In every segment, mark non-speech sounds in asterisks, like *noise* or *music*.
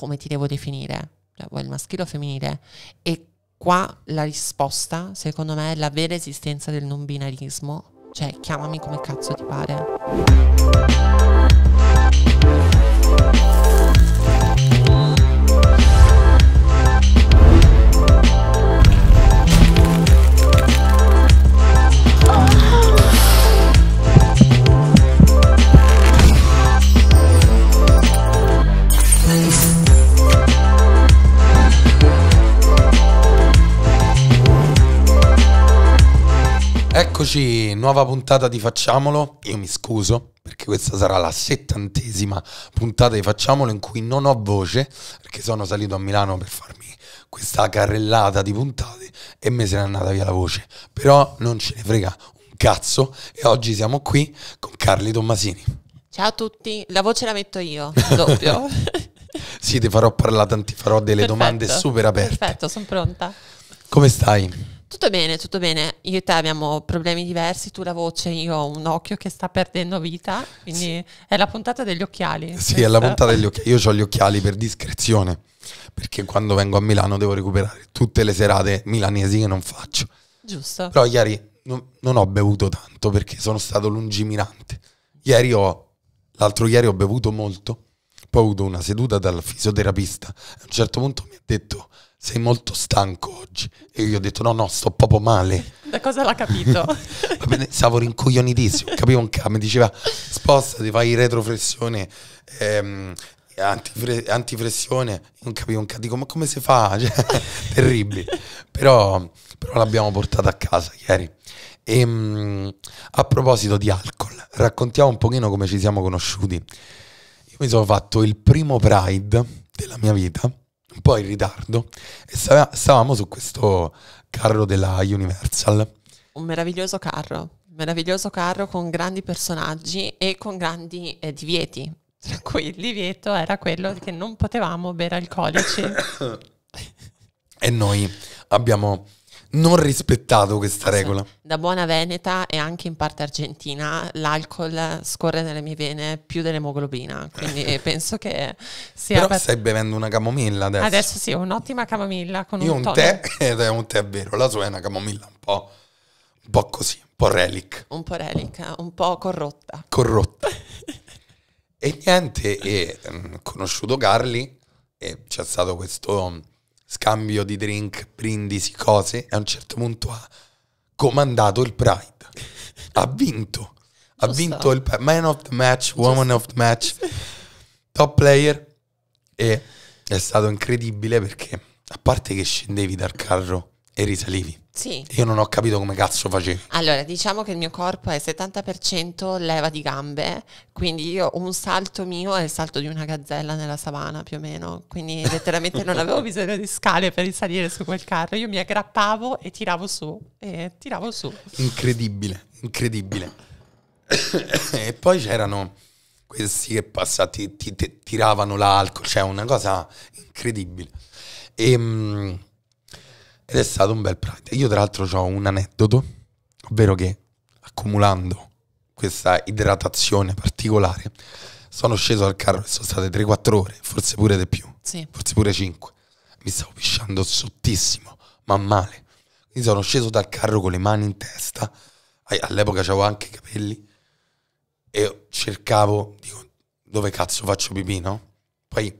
come ti devo definire? Cioè, vuoi il maschile o femminile? E qua la risposta, secondo me, è la vera esistenza del non binarismo. Cioè, chiamami come cazzo ti pare. Eccoci, nuova puntata di Facciamolo. Io mi scuso perché questa sarà la settantesima puntata di Facciamolo in cui non ho voce perché sono salito a Milano per farmi questa carrellata di puntate e me se n'è andata via la voce. Però non ce ne frega un cazzo e oggi siamo qui con Carli Tommasini. Ciao a tutti, la voce la metto io, doppio. *laughs* sì, ti farò parlare, ti farò delle Perfetto. domande super aperte. Perfetto, sono pronta. Come stai? Tutto bene, tutto bene. Io e te abbiamo problemi diversi, tu la voce, io ho un occhio che sta perdendo vita, quindi sì. è la puntata degli occhiali. Sì, questa. è la puntata degli *laughs* occhiali. Io ho gli occhiali per discrezione, perché quando vengo a Milano devo recuperare tutte le serate milanesi che non faccio. Giusto. Però ieri non, non ho bevuto tanto perché sono stato lungimirante. Ieri ho, l'altro ieri ho bevuto molto, poi ho avuto una seduta dal fisioterapista. A un certo punto mi ha detto sei molto stanco oggi. E io ho detto, no, no, sto proprio male. Da cosa l'ha capito? *laughs* Va bene, stavo rincoglionitissimo, capivo un cazzo, mi diceva, spostati, fai retroflessione, ehm, antifre antifressione, non capivo un cazzo, dico, ma come si fa? *laughs* Cioè, terribile. però, però l'abbiamo portata a casa ieri. E, ehm, mh, a proposito di alcol, raccontiamo un pochino come ci siamo conosciuti. Io mi sono fatto il primo Pride della mia vita un po' in ritardo e stavamo su questo carro della Universal. Un meraviglioso carro, meraviglioso carro con grandi personaggi e con grandi eh, divieti, tra cui il divieto era quello che non potevamo bere alcolici. *coughs* e noi abbiamo non rispettato questa regola. Da buona veneta e anche in parte argentina l'alcol scorre nelle mie vene più dell'emoglobina, quindi *laughs* penso che sia... Però per... stai bevendo una camomilla adesso. Adesso sì, un'ottima camomilla con Io un, un tè *laughs* ed è un tè vero, la sua è una camomilla un po', un po così, un po' relic. Un po' relic, un po' corrotta. Corrotta. *laughs* e niente, e, mh, mm, conosciuto Carli e c'è stato questo scambio di drink, brindisi, cose, e a un certo punto ha comandato il Pride. Ha vinto. Ha Lo vinto so. il Man of the Match, Woman so. of the Match, top player. E è stato incredibile perché, a parte che scendevi dal carro e risalivi, sì. Io non ho capito come cazzo facevi. Allora, diciamo che il mio corpo è 70% leva di gambe, quindi io un salto mio è il salto di una gazzella nella savana più o meno, quindi letteralmente non avevo bisogno di scale per risalire su quel carro, io mi aggrappavo e tiravo su, e tiravo su. Incredibile, incredibile. e poi c'erano questi che passati ti, ti, tiravano l'alcol, cioè una cosa incredibile. E... Ehm, ed è stato un bel Pride. Io tra l'altro ho un aneddoto, ovvero che accumulando questa idratazione particolare, sono sceso dal carro e sono state 3-4 ore, forse pure di più, sì. forse pure 5. Mi stavo pisciando sottissimo, ma male. Quindi sono sceso dal carro con le mani in testa, all'epoca avevo anche i capelli, e cercavo, dico, dove cazzo faccio pipì, no? Poi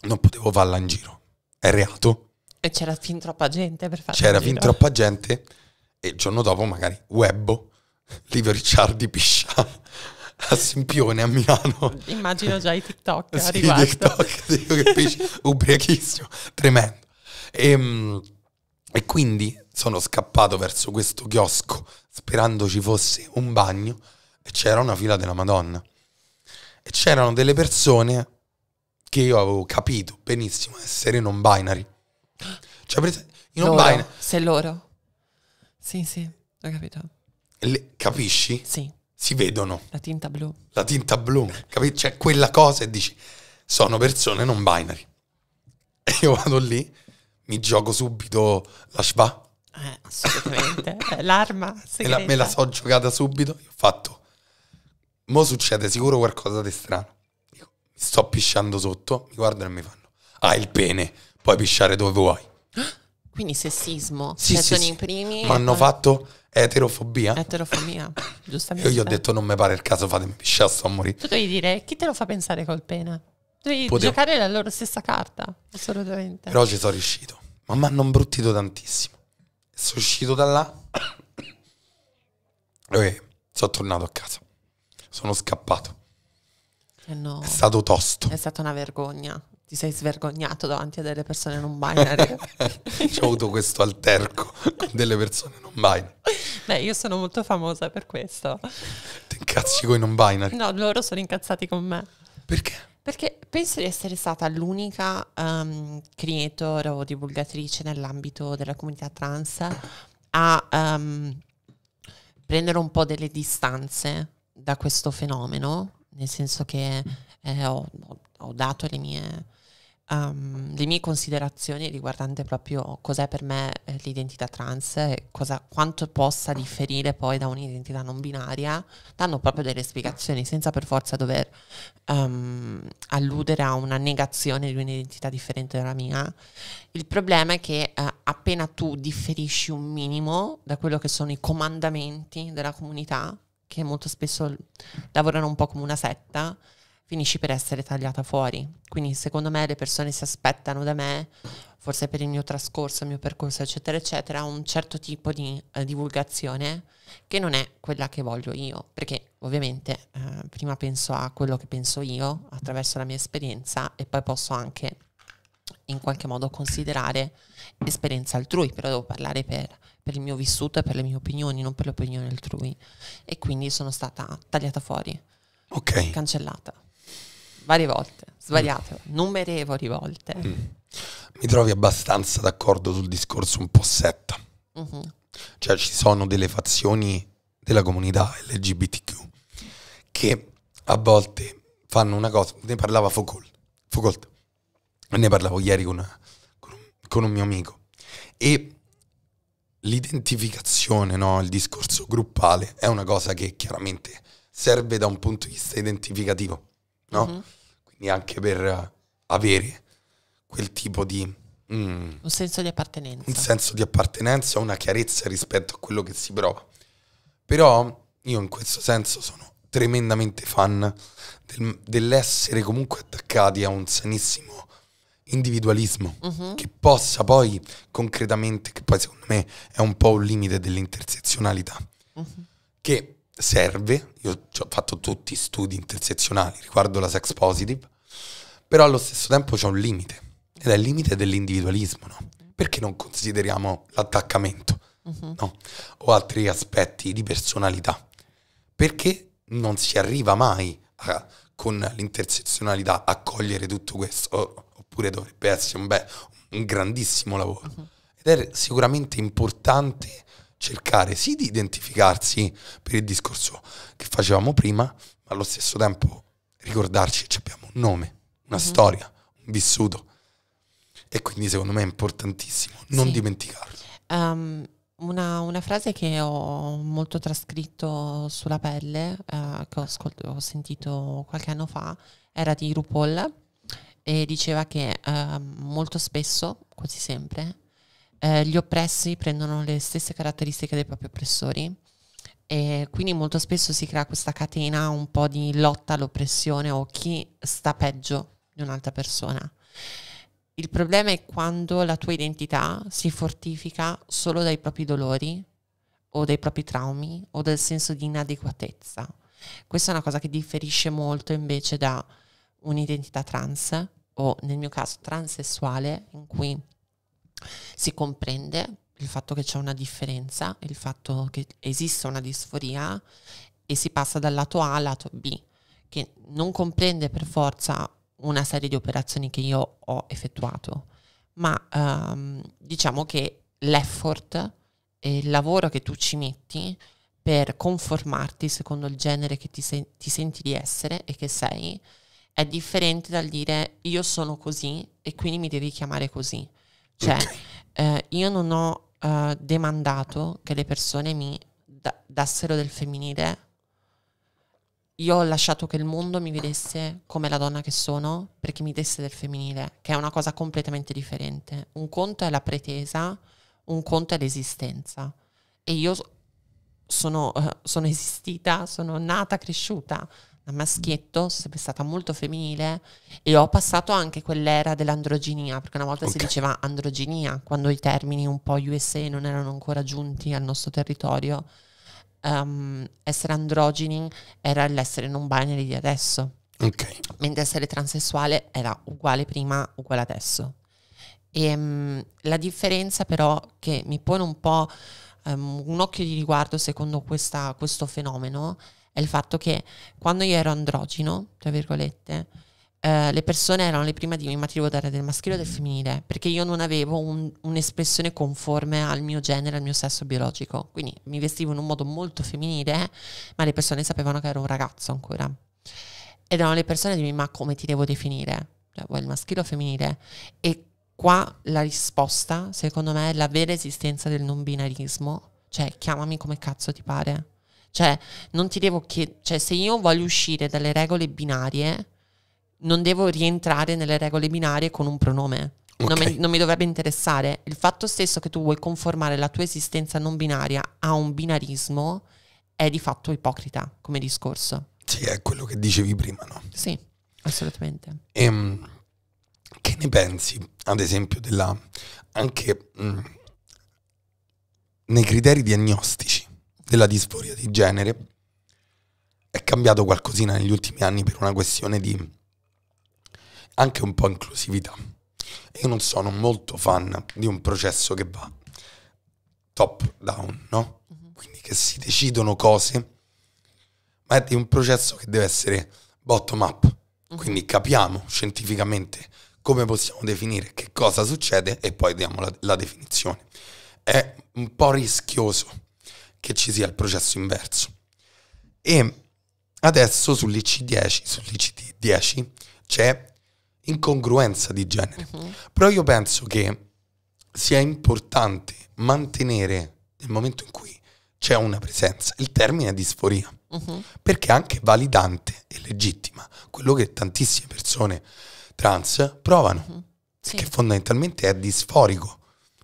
non potevo farla in giro, è reato, e c'era fin troppa gente per fare C'era fin troppa gente e il giorno dopo magari Webbo, *laughs* Livio Ricciardi piscia a Simpione a Milano. Immagino già i TikTok sì, riguardo. TikTok, *laughs* piscia, ubriachissimo, tremendo. E, ehm, e quindi sono scappato verso questo chiosco sperando ci fosse un bagno e c'era una fila della Madonna. E c'erano delle persone che io avevo capito benissimo essere non binary cioè, in loro, online. Sei loro. Sì, sì, ho capito. Le, capisci? Sì. Si vedono. La tinta blu. La tinta blu, capisci? Cioè, quella cosa e dici, sono persone non binary. E io vado lì, mi gioco subito la schwa. Eh, assolutamente. *laughs* Eh, l'arma la, me la so giocata subito. Ho fatto. Mo succede sicuro qualcosa di strano. sto pisciando sotto, mi guardano e mi fanno. Ah, il pene, puoi pisciare dove vuoi. Quindi sessismo, sì, cioè sì, sono sì. i primi. Ma hanno poi... fatto eterofobia. Eterofobia, *coughs* giustamente. Io gli ho detto non mi pare il caso, fatemi pisciare, sto a morire. Tu devi dire chi te lo fa pensare col pena? Devi Potevo. giocare la loro stessa carta, assolutamente. Però ci sono riuscito. Ma mi hanno imbruttito tantissimo. Sono uscito da là *coughs* e eh, sono tornato a casa. Sono scappato. Eh no. È stato tosto. È stata una vergogna ti sei svergognato davanti a delle persone non binary. *laughs* Ho avuto questo alterco con delle persone non binary. Beh, io sono molto famosa per questo. Ti incazzi con i non binary? No, loro sono incazzati con me. Perché? Perché penso di essere stata l'unica um, creator o divulgatrice nell'ambito della comunità trans a um, prendere un po' delle distanze da questo fenomeno, nel senso che eh, ho, ho dato le mie um, le mie considerazioni riguardante proprio cos'è per me eh, l'identità trans e cosa, quanto possa differire poi da un'identità non binaria, danno proprio delle spiegazioni senza per forza dover um, alludere a una negazione di un'identità differente dalla mia. Il problema è che uh, appena tu differisci un minimo da quello che sono i comandamenti della comunità, che molto spesso lavorano un po' come una setta, finisci per essere tagliata fuori. Quindi secondo me le persone si aspettano da me, forse per il mio trascorso, il mio percorso, eccetera, eccetera, un certo tipo di eh, divulgazione che non è quella che voglio io, perché ovviamente eh, prima penso a quello che penso io attraverso la mia esperienza e poi posso anche in qualche modo considerare esperienza altrui, però devo parlare per, per, il mio vissuto e per le mie opinioni, non per le opinioni altrui. E quindi sono stata tagliata fuori, okay. cancellata varie volte, svariate, mm. numerevoli volte. Mm. Mi trovi abbastanza d'accordo sul discorso un po' setta. Mm-hmm. Cioè ci sono delle fazioni della comunità LGBTQ che a volte fanno una cosa, ne parlava Foucault, Foucault. ne parlavo ieri con, con, un, con un mio amico e l'identificazione, no? il discorso gruppale è una cosa che chiaramente serve da un punto di vista identificativo, no? Mm-hmm neanche per eh, avere quel tipo di... Mm, un senso di appartenenza. Un senso di appartenenza, una chiarezza rispetto a quello che si prova. Però io in questo senso sono tremendamente fan del, dell'essere comunque attaccati a un sanissimo individualismo uh-huh. che possa poi concretamente, che poi secondo me è un po' un limite dell'intersezionalità, uh-huh. che serve, io ho fatto tutti studi intersezionali riguardo la sex positive, però allo stesso tempo c'è un limite, ed è il limite dell'individualismo, no? Perché non consideriamo l'attaccamento, uh-huh. no? O altri aspetti di personalità. Perché non si arriva mai a, con l'intersezionalità a cogliere tutto questo, oppure dovrebbe essere un, beh, un grandissimo lavoro. Uh-huh. Ed è sicuramente importante cercare sì di identificarsi per il discorso che facevamo prima, ma allo stesso tempo ricordarci che abbiamo un nome una mm-hmm. storia, un vissuto. E quindi secondo me è importantissimo non sì. dimenticarlo. Um, una, una, frase che ho molto trascritto sulla pelle, uh, che ho, ascolt- ho, sentito qualche anno fa, era di RuPaul e diceva che uh, molto spesso, quasi sempre, uh, gli oppressi prendono le stesse caratteristiche dei propri oppressori e quindi molto spesso si crea questa catena un po' di lotta all'oppressione o chi sta peggio di un'altra persona. Il problema è quando la tua identità si fortifica solo dai propri dolori o dai propri traumi o dal senso di inadeguatezza. Questa è una cosa che differisce molto invece da un'identità trans o nel mio caso transessuale in cui si comprende il fatto che c'è una differenza, il fatto che esista una disforia e si passa dal lato A al lato B, che non comprende per forza una serie di operazioni che io ho effettuato, ma um, diciamo che l'effort e il lavoro che tu ci metti per conformarti secondo il genere che ti, se- ti senti di essere e che sei, è differente dal dire io sono così e quindi mi devi chiamare così. Cioè, eh, io non ho eh, demandato che le persone mi da- dassero del femminile io ho lasciato che il mondo mi vedesse come la donna che sono perché mi desse del femminile, che è una cosa completamente differente. Un conto è la pretesa, un conto è l'esistenza. E io sono, eh, sono esistita, sono nata, cresciuta da maschietto, sono sempre stata molto femminile e ho passato anche quell'era dell'androginia, perché una volta okay. si diceva androginia, quando i termini un po' USA non erano ancora giunti al nostro territorio um, essere androgeni era l'essere non binary di adesso. Okay. Mentre essere transessuale era uguale prima, uguale adesso. E, um, la differenza però che mi pone un po' um, un occhio di riguardo secondo questa, questo fenomeno è il fatto che quando io ero androgeno, tra virgolette, eh, le persone erano le prime a dirmi ma ti devo dare del maschile o del femminile, perché io non avevo un, un'espressione conforme al mio genere, al mio sesso biologico. Quindi mi vestivo in un modo molto femminile, ma le persone sapevano che ero un ragazzo ancora. Ed erano le persone a dirmi ma come ti devo definire? Cioè, vuoi il maschile o femminile? E qua la risposta, secondo me, è la vera esistenza del non binarismo. Cioè, chiamami come cazzo ti pare. Cioè, non ti devo chiedere, cioè, se io voglio uscire dalle regole binarie, non devo rientrare nelle regole binarie con un pronome. Okay. Non, mi, non mi dovrebbe interessare. Il fatto stesso che tu vuoi conformare la tua esistenza non binaria a un binarismo è di fatto ipocrita come discorso. Sì, è quello che dicevi prima, no? Sì, assolutamente. E, ehm, che ne pensi, ad esempio, della, anche mh, mm, nei criteri diagnostici della disforia di genere? È cambiato qualcosina negli ultimi anni per una questione di anche un po' inclusività. Io non sono molto fan di un processo che va top down, no? Mhm. Quindi che si decidono cose, ma è di un processo che deve essere bottom up. Mhm. Quindi capiamo scientificamente come possiamo definire che cosa succede e poi diamo la, la definizione. È un po' rischioso che ci sia il processo inverso. E adesso sull'IC10, sull'ICT10 c'è incongruenza di genere. Uh-huh. Però io penso che sia importante mantenere nel momento in cui c'è una presenza il termine disforia, uh-huh. Mhm. perché è anche validante e legittima quello che tantissime persone trans provano, uh-huh. sì. che fondamentalmente è disforico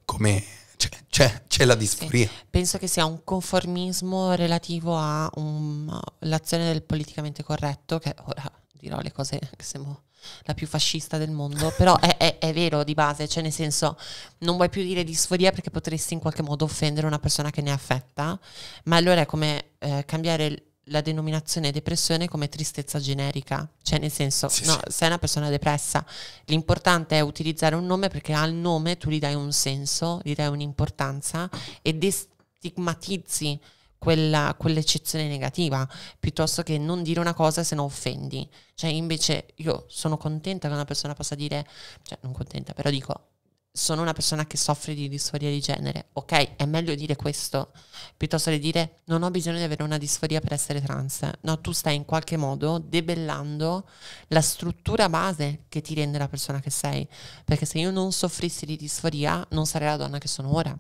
come c'è, c'è, c'è, la disforia. Sì. Penso che sia un conformismo relativo all'azione del politicamente corretto, che ora dirò le cose che siamo la più fascista del mondo, però è, è, è, vero di base, cioè nel senso non vuoi più dire disforia perché potresti in qualche modo offendere una persona che ne è affetta, ma allora è come eh, cambiare la denominazione depressione come tristezza generica, cioè nel senso, sì, no, sì. sei una persona depressa, l'importante è utilizzare un nome perché al nome tu gli dai un senso, gli dai un'importanza e destigmatizzi quella, quell'eccezione negativa, piuttosto che non dire una cosa se no offendi. Cioè, invece io sono contenta che una persona possa dire, cioè non contenta, però dico, sono una persona che soffre di disforia di genere, ok? È meglio dire questo piuttosto che dire non ho bisogno di avere una disforia per essere trans. No, tu stai in qualche modo debellando la struttura base che ti rende la persona che sei. Perché se io non soffrissi di disforia non sarei la donna che sono ora.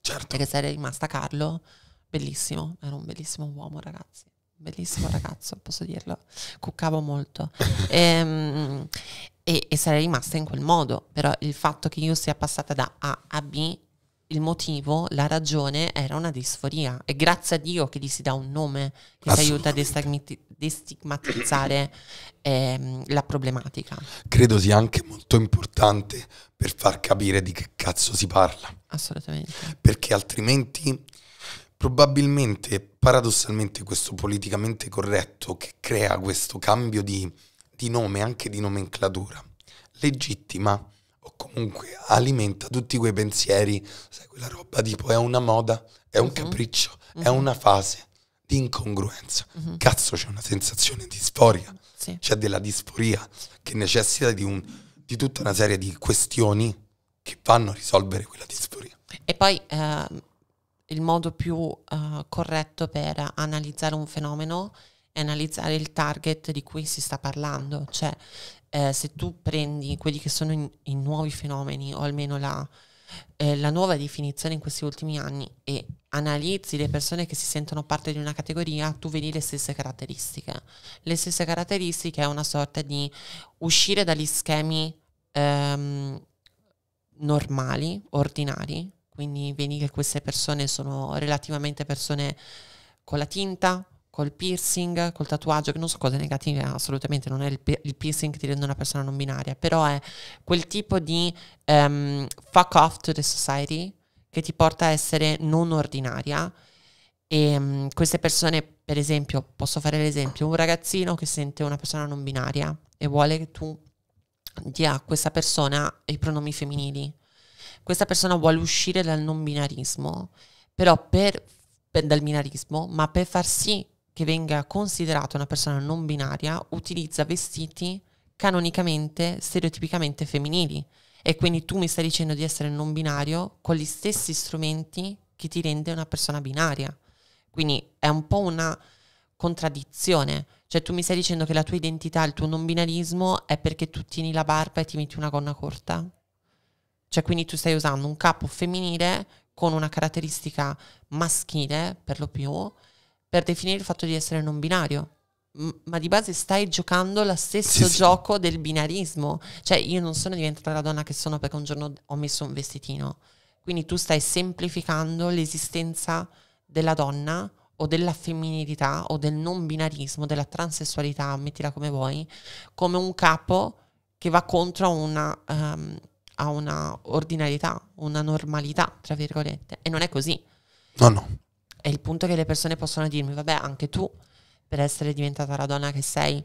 Certo. Perché sarei rimasta Carlo bellissimo, era un bellissimo uomo ragazzi, bellissimo ragazzo, posso dirlo, cuccavo molto. *laughs* e, ehm, e, e sarei rimasta in quel modo, però il fatto che io sia passata da A a B il motivo, la ragione era una disforia e grazie a Dio che gli si dà un nome che ti aiuta a destigmati destigmatizzare ehm, la problematica. Credo sia anche molto importante per far capire di che cazzo si parla. Assolutamente. Perché altrimenti probabilmente, paradossalmente, questo politicamente corretto che crea questo cambio di, di nome, anche di nomenclatura, legittima o comunque alimenta tutti quei pensieri, sai, quella roba tipo è una moda, è un uh-huh. capriccio, uh-huh. è mhm. una fase di incongruenza. Uh-huh. Cazzo, c'è una sensazione di sforia, sì. c'è della disforia che necessita di, un, di, tutta una serie di questioni che vanno a risolvere quella disforia. E poi... Uh il modo più uh, corretto per analizzare un fenomeno è analizzare il target di cui si sta parlando. Cioè, eh, se tu prendi quelli che sono i nuovi fenomeni, o almeno la, eh, la nuova definizione in questi ultimi anni, e analizzi le persone che si sentono parte di una categoria, tu vedi le stesse caratteristiche. Le stesse caratteristiche è una sorta di uscire dagli schemi ehm, normali, ordinari, quindi vedi che queste persone sono relativamente persone con la tinta, col piercing, col tatuaggio, che non so cose negative, assolutamente non è il, il piercing che ti rende una persona non binaria, però è quel tipo di um, fuck off to the society che ti porta a essere non ordinaria. E um, queste persone, per esempio, posso fare l'esempio, un ragazzino che sente una persona non binaria e vuole che tu dia a questa persona i pronomi femminili questa persona vuole uscire dal non binarismo, però per, per, dal binarismo, ma per far sì che venga considerata una persona non binaria, utilizza vestiti canonicamente, stereotipicamente femminili. E quindi tu mi stai dicendo di essere non binario con gli stessi strumenti che ti rende una persona binaria. Quindi è un po' una contraddizione. Cioè tu mi stai dicendo che la tua identità, il tuo non binarismo è perché tu tieni la barba e ti metti una gonna corta? Cioè quindi tu stai usando un capo femminile con una caratteristica maschile, per lo più, per definire il fatto di essere non binario. M- ma di base stai giocando lo stesso sì, gioco sì. del binarismo. Cioè io non sono diventata la donna che sono perché un giorno ho messo un vestitino. Quindi tu stai semplificando l'esistenza della donna o della femminilità o del non binarismo, della transessualità, mettila come vuoi, come un capo che va contro una... Um, ha una ordinarietà, una normalità, tra virgolette, e non è così. No, no. È il punto che le persone possono dirmi, vabbè, anche tu, per essere diventata la donna che sei,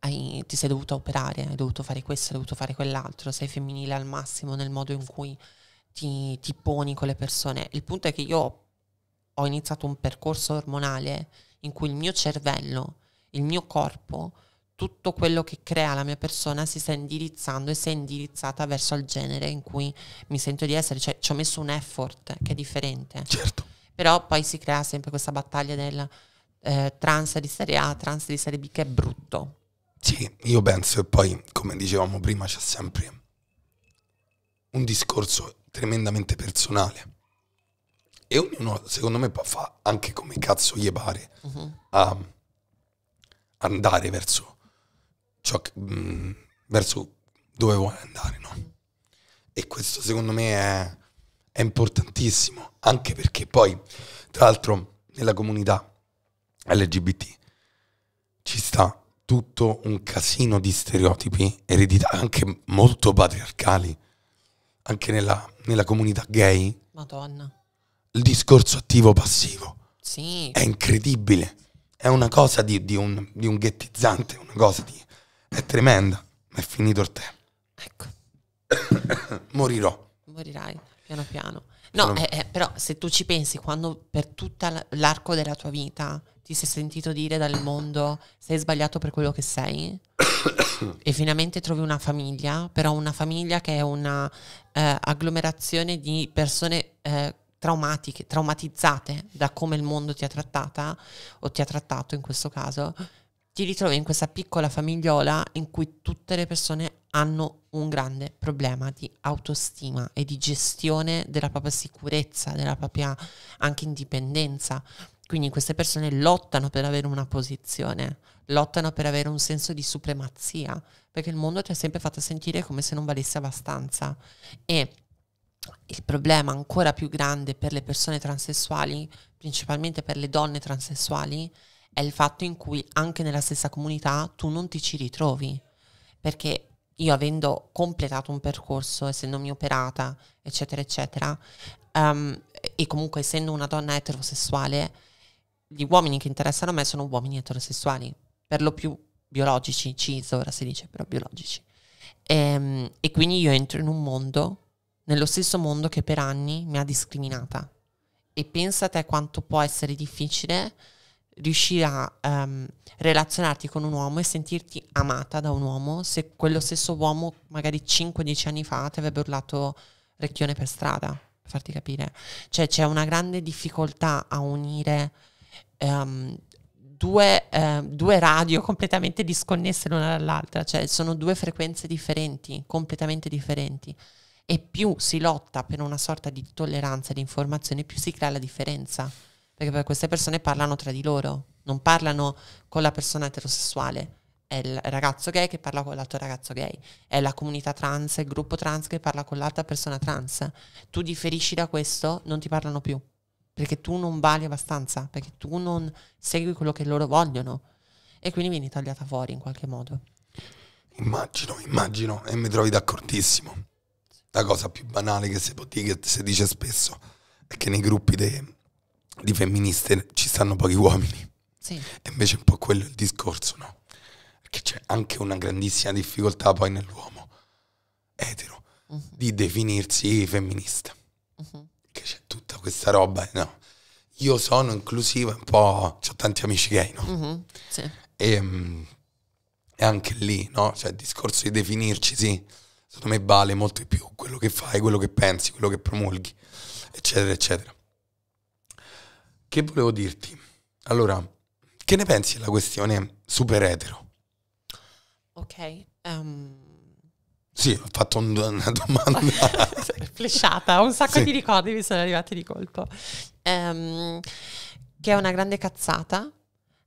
hai, ti sei dovuta operare, hai dovuto fare questo, hai dovuto fare quell'altro, sei femminile al massimo nel modo in cui ti, ti poni con le persone. Il punto è che io ho iniziato un percorso ormonale in cui il mio cervello, il mio corpo, tutto quello che crea la mia persona si sta indirizzando e si è indirizzata verso il genere in cui mi sento di essere, cioè ci ho messo un effort che è differente. Certo. Però poi si crea sempre questa battaglia del eh, trans di serie A, trans di serie B che è brutto. Sì, io penso che poi, come dicevamo prima, c'è sempre un discorso tremendamente personale. E ognuno, secondo me, può fare anche come cazzo gli pare uh-huh. a andare verso ciò che, mh, mm, verso dove vuoi andare, no? E questo secondo me è, è importantissimo, anche perché poi, tra l'altro, nella comunità LGBT ci sta tutto un casino di stereotipi ereditati, anche molto patriarcali, anche nella, nella comunità gay. Madonna. Il discorso attivo-passivo. Sì. È incredibile. È una cosa di, di, un, di un ghettizzante, una cosa di, è tremenda, ma è finito il tempo. Ecco. *coughs* Morirò. Morirai, piano piano. No, eh, eh, però se tu ci pensi, quando per tutto l'arco della tua vita ti sei sentito dire dal mondo sei sbagliato per quello che sei *coughs* e finalmente trovi una famiglia, però una famiglia che è una eh, agglomerazione di persone eh, traumatiche, traumatizzate da come il mondo ti ha trattata o ti ha trattato in questo caso, ti ritrovi in questa piccola famigliola in cui tutte le persone hanno un grande problema di autostima e di gestione della propria sicurezza, della propria anche indipendenza. Quindi queste persone lottano per avere una posizione, lottano per avere un senso di supremazia, perché il mondo ti ha sempre fatto sentire come se non valesse abbastanza. E il problema ancora più grande per le persone transessuali, principalmente per le donne transessuali, è il fatto in cui anche nella stessa comunità tu non ti ci ritrovi, perché io avendo completato un percorso, essendomi operata, eccetera, eccetera, um, e comunque essendo una donna eterosessuale, gli uomini che interessano a me sono uomini eterosessuali, per lo più biologici, cis ora si dice, però biologici. E, ehm, e quindi io entro in un mondo, nello stesso mondo che per anni mi ha discriminata. E pensa a te quanto può essere difficile riuscire a um, relazionarti con un uomo e sentirti amata da un uomo se quello stesso uomo magari 5-10 anni fa ti avrebbe urlato recchione per strada, per farti capire. Cioè c'è una grande difficoltà a unire um, due, uh, due, radio *laughs* completamente disconnesse l'una dall'altra, cioè sono due frequenze differenti, completamente differenti. E più si lotta per una sorta di tolleranza di informazione, più si crea la differenza perché per queste persone parlano tra di loro, non parlano con la persona eterosessuale. È il ragazzo gay che parla con l'altro ragazzo gay, è la comunità trans, è il gruppo trans che parla con l'altra persona trans. Tu differisci da questo, non ti parlano più, perché tu non vali abbastanza, perché tu non segui quello che loro vogliono e quindi vieni tagliata fuori in qualche modo. Immagino, immagino, e mi trovi d'accordissimo. La cosa più banale che si può dire, che si dice spesso, è che nei gruppi dei di femministe ci stanno pochi uomini. Sì. E invece è un po' quello il discorso, no? Perché c'è anche una grandissima difficoltà poi nell'uomo etero uh mhm. -huh. di definirsi femminista. Uh mhm. -huh. Che c'è tutta questa roba, no? Io sono inclusiva un po', ho tanti amici gay, no? Uh mhm. -huh. sì. e, ehm, e, anche lì, no? Cioè il discorso di definirci, sì, secondo me vale molto di più quello che fai, quello che pensi, quello che promulghi, eccetera, eccetera che volevo dirti? Allora, che ne pensi della questione super etero? Ok. Um... Sì, ho fatto un, una domanda. *laughs* Flesciata, un sacco sì. di ricordi mi sono arrivati di colpo. Um, che è una grande cazzata,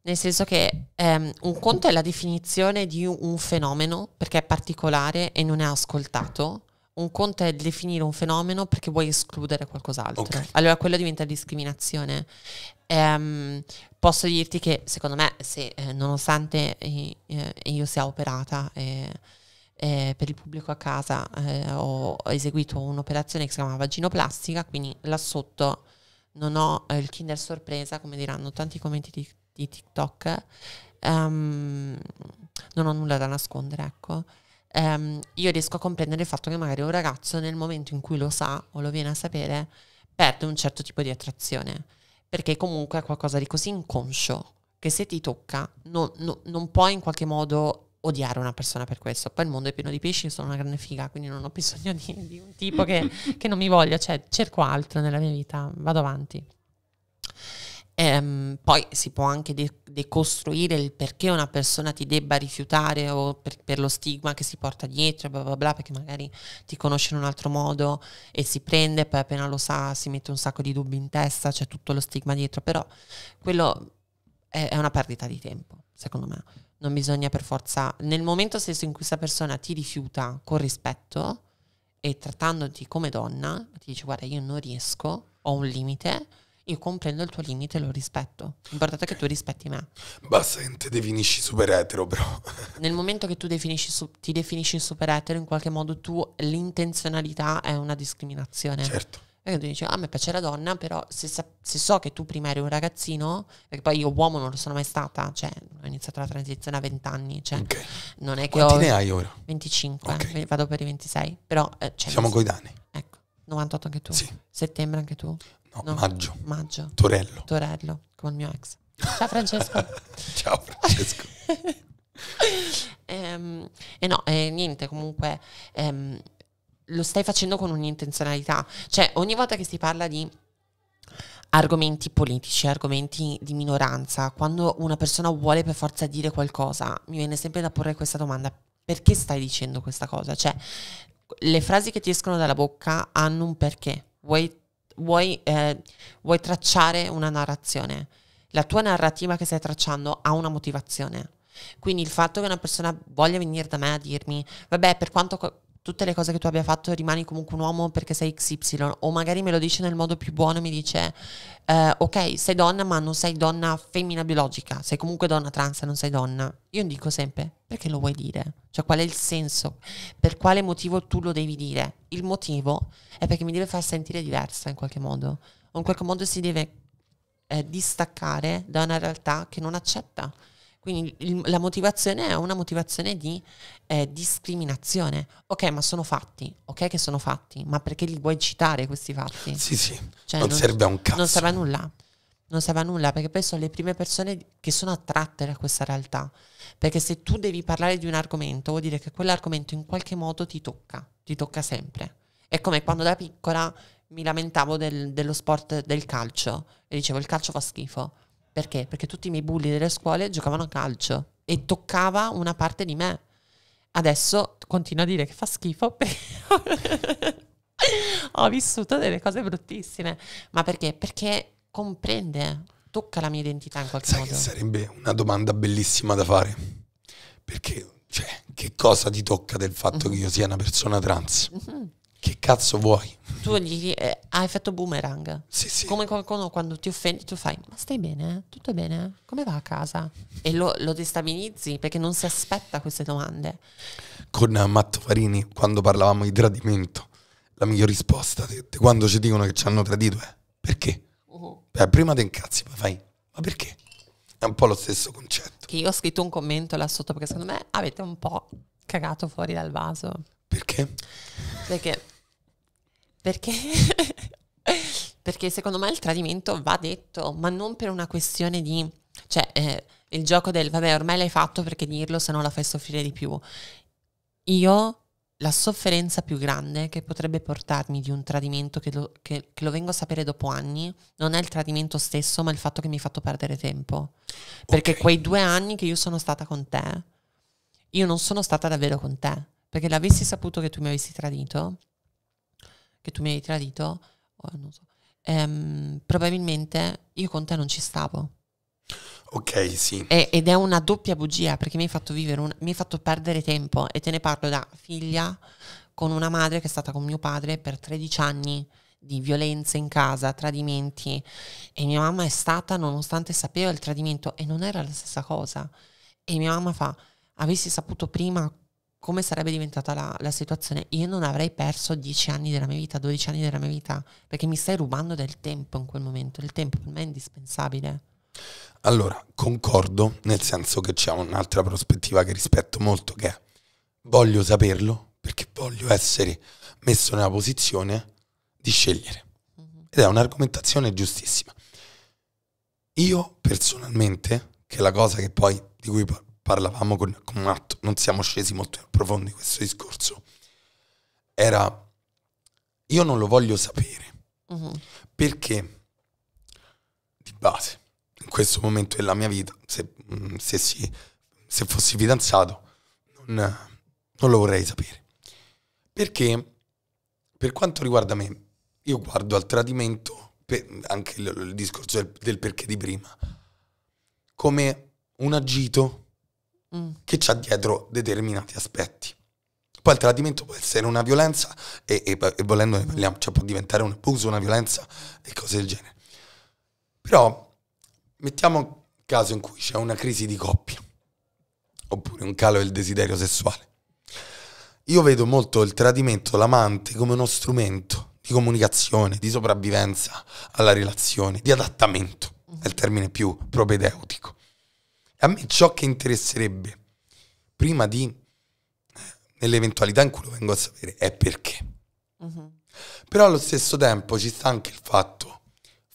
nel senso che um, un conto è la definizione di un fenomeno perché è particolare e non è ascoltato, un conto è definire un fenomeno perché vuoi escludere qualcos'altro. Okay. Allora quello diventa discriminazione. Ehm, posso dirti che secondo me, se, eh, nonostante eh, io sia operata eh, eh, per il pubblico a casa, eh, ho eseguito un'operazione che si chiama vaginoplastica, quindi là sotto non ho eh, il kinder sorpresa, come diranno tanti commenti di, di TikTok. Ehm, non ho nulla da nascondere, ecco ehm, io riesco a comprendere il fatto che magari un ragazzo nel momento in cui lo sa o lo viene a sapere perde un certo tipo di attrazione, perché comunque è qualcosa di così inconscio che se ti tocca no, no, non puoi in qualche modo odiare una persona per questo. Poi il mondo è pieno di pesci, sono una grande figa, quindi non ho bisogno di, di un tipo che, che non mi voglia, cioè cerco altro nella mia vita, vado avanti. Ehm, poi si può anche de- decostruire il perché una persona ti debba rifiutare o per, per, lo stigma che si porta dietro, bla bla bla, perché magari ti conosce in un altro modo e si prende, poi appena lo sa si mette un sacco di dubbi in testa, c'è tutto lo stigma dietro, però quello è, è una perdita di tempo, secondo me. Non bisogna per forza, nel momento stesso in cui questa persona ti rifiuta con rispetto e trattandoti come donna, ti dice guarda io non riesco, ho un limite, io comprendo il tuo limite e lo rispetto. L'importante è che tu rispetti me. Basta che ti definisci super etero, però. *laughs* Nel momento che tu definisci, ti definisci super etero, in qualche modo tu l'intenzionalità è una discriminazione. Certo. Perché tu dici, ah, a me piace la donna, però se, se, so che tu prima eri un ragazzino, perché poi io uomo non lo sono mai stata, cioè ho iniziato la transizione a 20 anni, cioè okay. non è che Quanti ho... ne hai ora? 25, okay. vado per i 26, però... Eh, cioè, Siamo coi danni. Ecco, 98 anche tu. Sì. Settembre anche tu. No, no, maggio. Maggio. Torello. Torello, con il mio ex. Ciao Francesco. *laughs* Ciao Francesco. e, *laughs* e, ehm, eh, no, e eh, niente, comunque ehm, lo stai facendo con un'intenzionalità. Cioè, ogni volta che si parla di argomenti politici, argomenti di minoranza, quando una persona vuole per forza dire qualcosa, mi viene sempre da porre questa domanda, perché stai dicendo questa cosa? Cioè, le frasi che ti escono dalla bocca hanno un perché. Vuoi vuoi, eh, vuoi tracciare una narrazione. La tua narrativa che stai tracciando ha una motivazione. Quindi il fatto che una persona voglia venire da me a dirmi, vabbè, per quanto tutte le cose che tu abbia fatto rimani comunque un uomo perché sei XY o magari me lo dice nel modo più buono mi dice eh, ok sei donna ma non sei donna femmina biologica sei comunque donna trans non sei donna io dico sempre perché lo vuoi dire cioè qual è il senso per quale motivo tu lo devi dire il motivo è perché mi deve far sentire diversa in qualche modo o in qualche modo si deve eh, distaccare da una realtà che non accetta quindi il, la motivazione è una motivazione di eh, discriminazione. Ok, ma sono fatti, ok che sono fatti, ma perché li vuoi citare questi fatti? Sì, sì, cioè, non, non, serve a un cazzo. Non serve a nulla, non serve a nulla, perché poi sono le prime persone che sono attratte da questa realtà. Perché se tu devi parlare di un argomento, vuol dire che quell'argomento in qualche modo ti tocca, ti tocca sempre. È come quando da piccola mi lamentavo del, dello sport del calcio e dicevo il calcio fa schifo. Perché? Perché tutti i miei bulli delle scuole giocavano a calcio e toccava una parte di me. Adesso continuo a dire che fa schifo perché *laughs* ho vissuto delle cose bruttissime. Ma perché? Perché comprende, tocca la mia identità in qualche Sai modo. Che sarebbe una domanda bellissima da fare. Perché, cioè, che cosa ti tocca del fatto mm-hmm. che io sia una persona trans? Mm-hmm che cazzo vuoi? Tu gli eh, hai fatto boomerang. Sì, sì. Come qualcuno quando ti offendi tu fai, ma stai bene? Eh? Tutto bene? Eh? Come va a casa? E lo, lo destabilizzi perché non si aspetta queste domande. Con Matto Farini, quando parlavamo di tradimento, la migliore risposta di, di quando ci dicono che ci hanno tradito è perché? Uh-huh. Beh, prima ti incazzi, poi fai, ma perché? È un po' lo stesso concetto. Che io ho scritto un commento là sotto perché secondo me avete un po' cagato fuori dal vaso. Perché? Perché? Perché? *laughs* perché secondo me il tradimento va detto, ma non per una questione di... cioè eh, il gioco del vabbè ormai l'hai fatto perché dirlo se no la fai soffrire di più. Io la sofferenza più grande che potrebbe portarmi di un tradimento che lo, che, che lo, vengo a sapere dopo anni non è il tradimento stesso, ma il fatto che mi hai fatto perdere tempo. Perché okay. quei due anni che io sono stata con te, io non sono stata davvero con te. Perché l'avessi saputo che tu mi avessi tradito, che tu mi hai tradito, oh, so, ehm, probabilmente io con te non ci stavo. Ok, sì. E, ed è una doppia bugia perché mi hai fatto vivere, un, mi hai fatto perdere tempo e te ne parlo da figlia con una madre che è stata con mio padre per 13 anni di violenze in casa, tradimenti e mia mamma è stata nonostante sapeva il tradimento e non era la stessa cosa. E mia mamma fa, avessi saputo prima come sarebbe diventata la, la, situazione. Io non avrei perso 10 anni della mia vita, 12 anni della mia vita, perché mi stai rubando del tempo in quel momento. Il tempo per me è indispensabile. Allora, concordo, nel senso che c'è un'altra prospettiva che rispetto molto, che è voglio saperlo perché voglio essere messo nella posizione di scegliere. Mm-hmm. Ed è un'argomentazione giustissima. Io personalmente, che è la cosa che poi, di cui parlavamo con, con atto, non siamo scesi molto in profondo di questo discorso, era io non lo voglio sapere, uh-huh. perché di base, in questo momento della mia vita, se, mm, se, si, se fossi fidanzato, non, non lo vorrei sapere. Perché per quanto riguarda me, io guardo al tradimento, anche il, il discorso del, del perché di prima, come un agito Mm. che c'ha dietro determinati aspetti. Poi il tradimento può essere una violenza e, e, e volendo ne parliamo, cioè può diventare un abuso, una violenza e cose del genere. Però mettiamo un caso in cui c'è una crisi di coppia oppure un calo del desiderio sessuale. Io vedo molto il tradimento, l'amante come uno strumento di comunicazione, di sopravvivenza alla relazione, di adattamento, mm. è il termine più propedeutico. A me ciò che interesserebbe, prima di, nell'eventualità in cui lo vengo a sapere, è perché. Uh-huh. Però allo stesso tempo ci sta anche il fatto,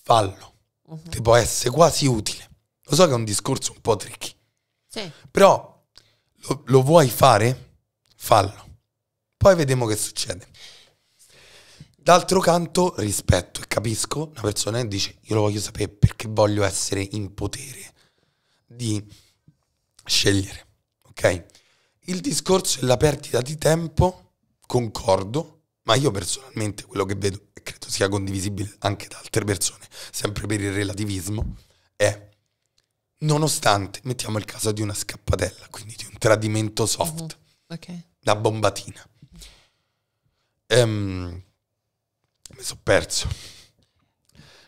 fallo, uh-huh. Mm-hmm. ti può essere quasi utile. Lo so che è un discorso un po' tricky, sì. però lo, lo vuoi fare? Fallo. Poi vediamo che succede. D'altro canto rispetto e capisco una persona che dice io lo voglio sapere perché voglio essere in potere di scegliere. Ok? Il discorso e la perdita di tempo, concordo, ma io personalmente quello che vedo, e credo sia condivisibile anche da altre persone, sempre per il relativismo, è nonostante, mettiamo il caso di una scappatella, quindi di un tradimento soft, uh mhm, -huh. okay. una bombatina. Um, mi sono perso.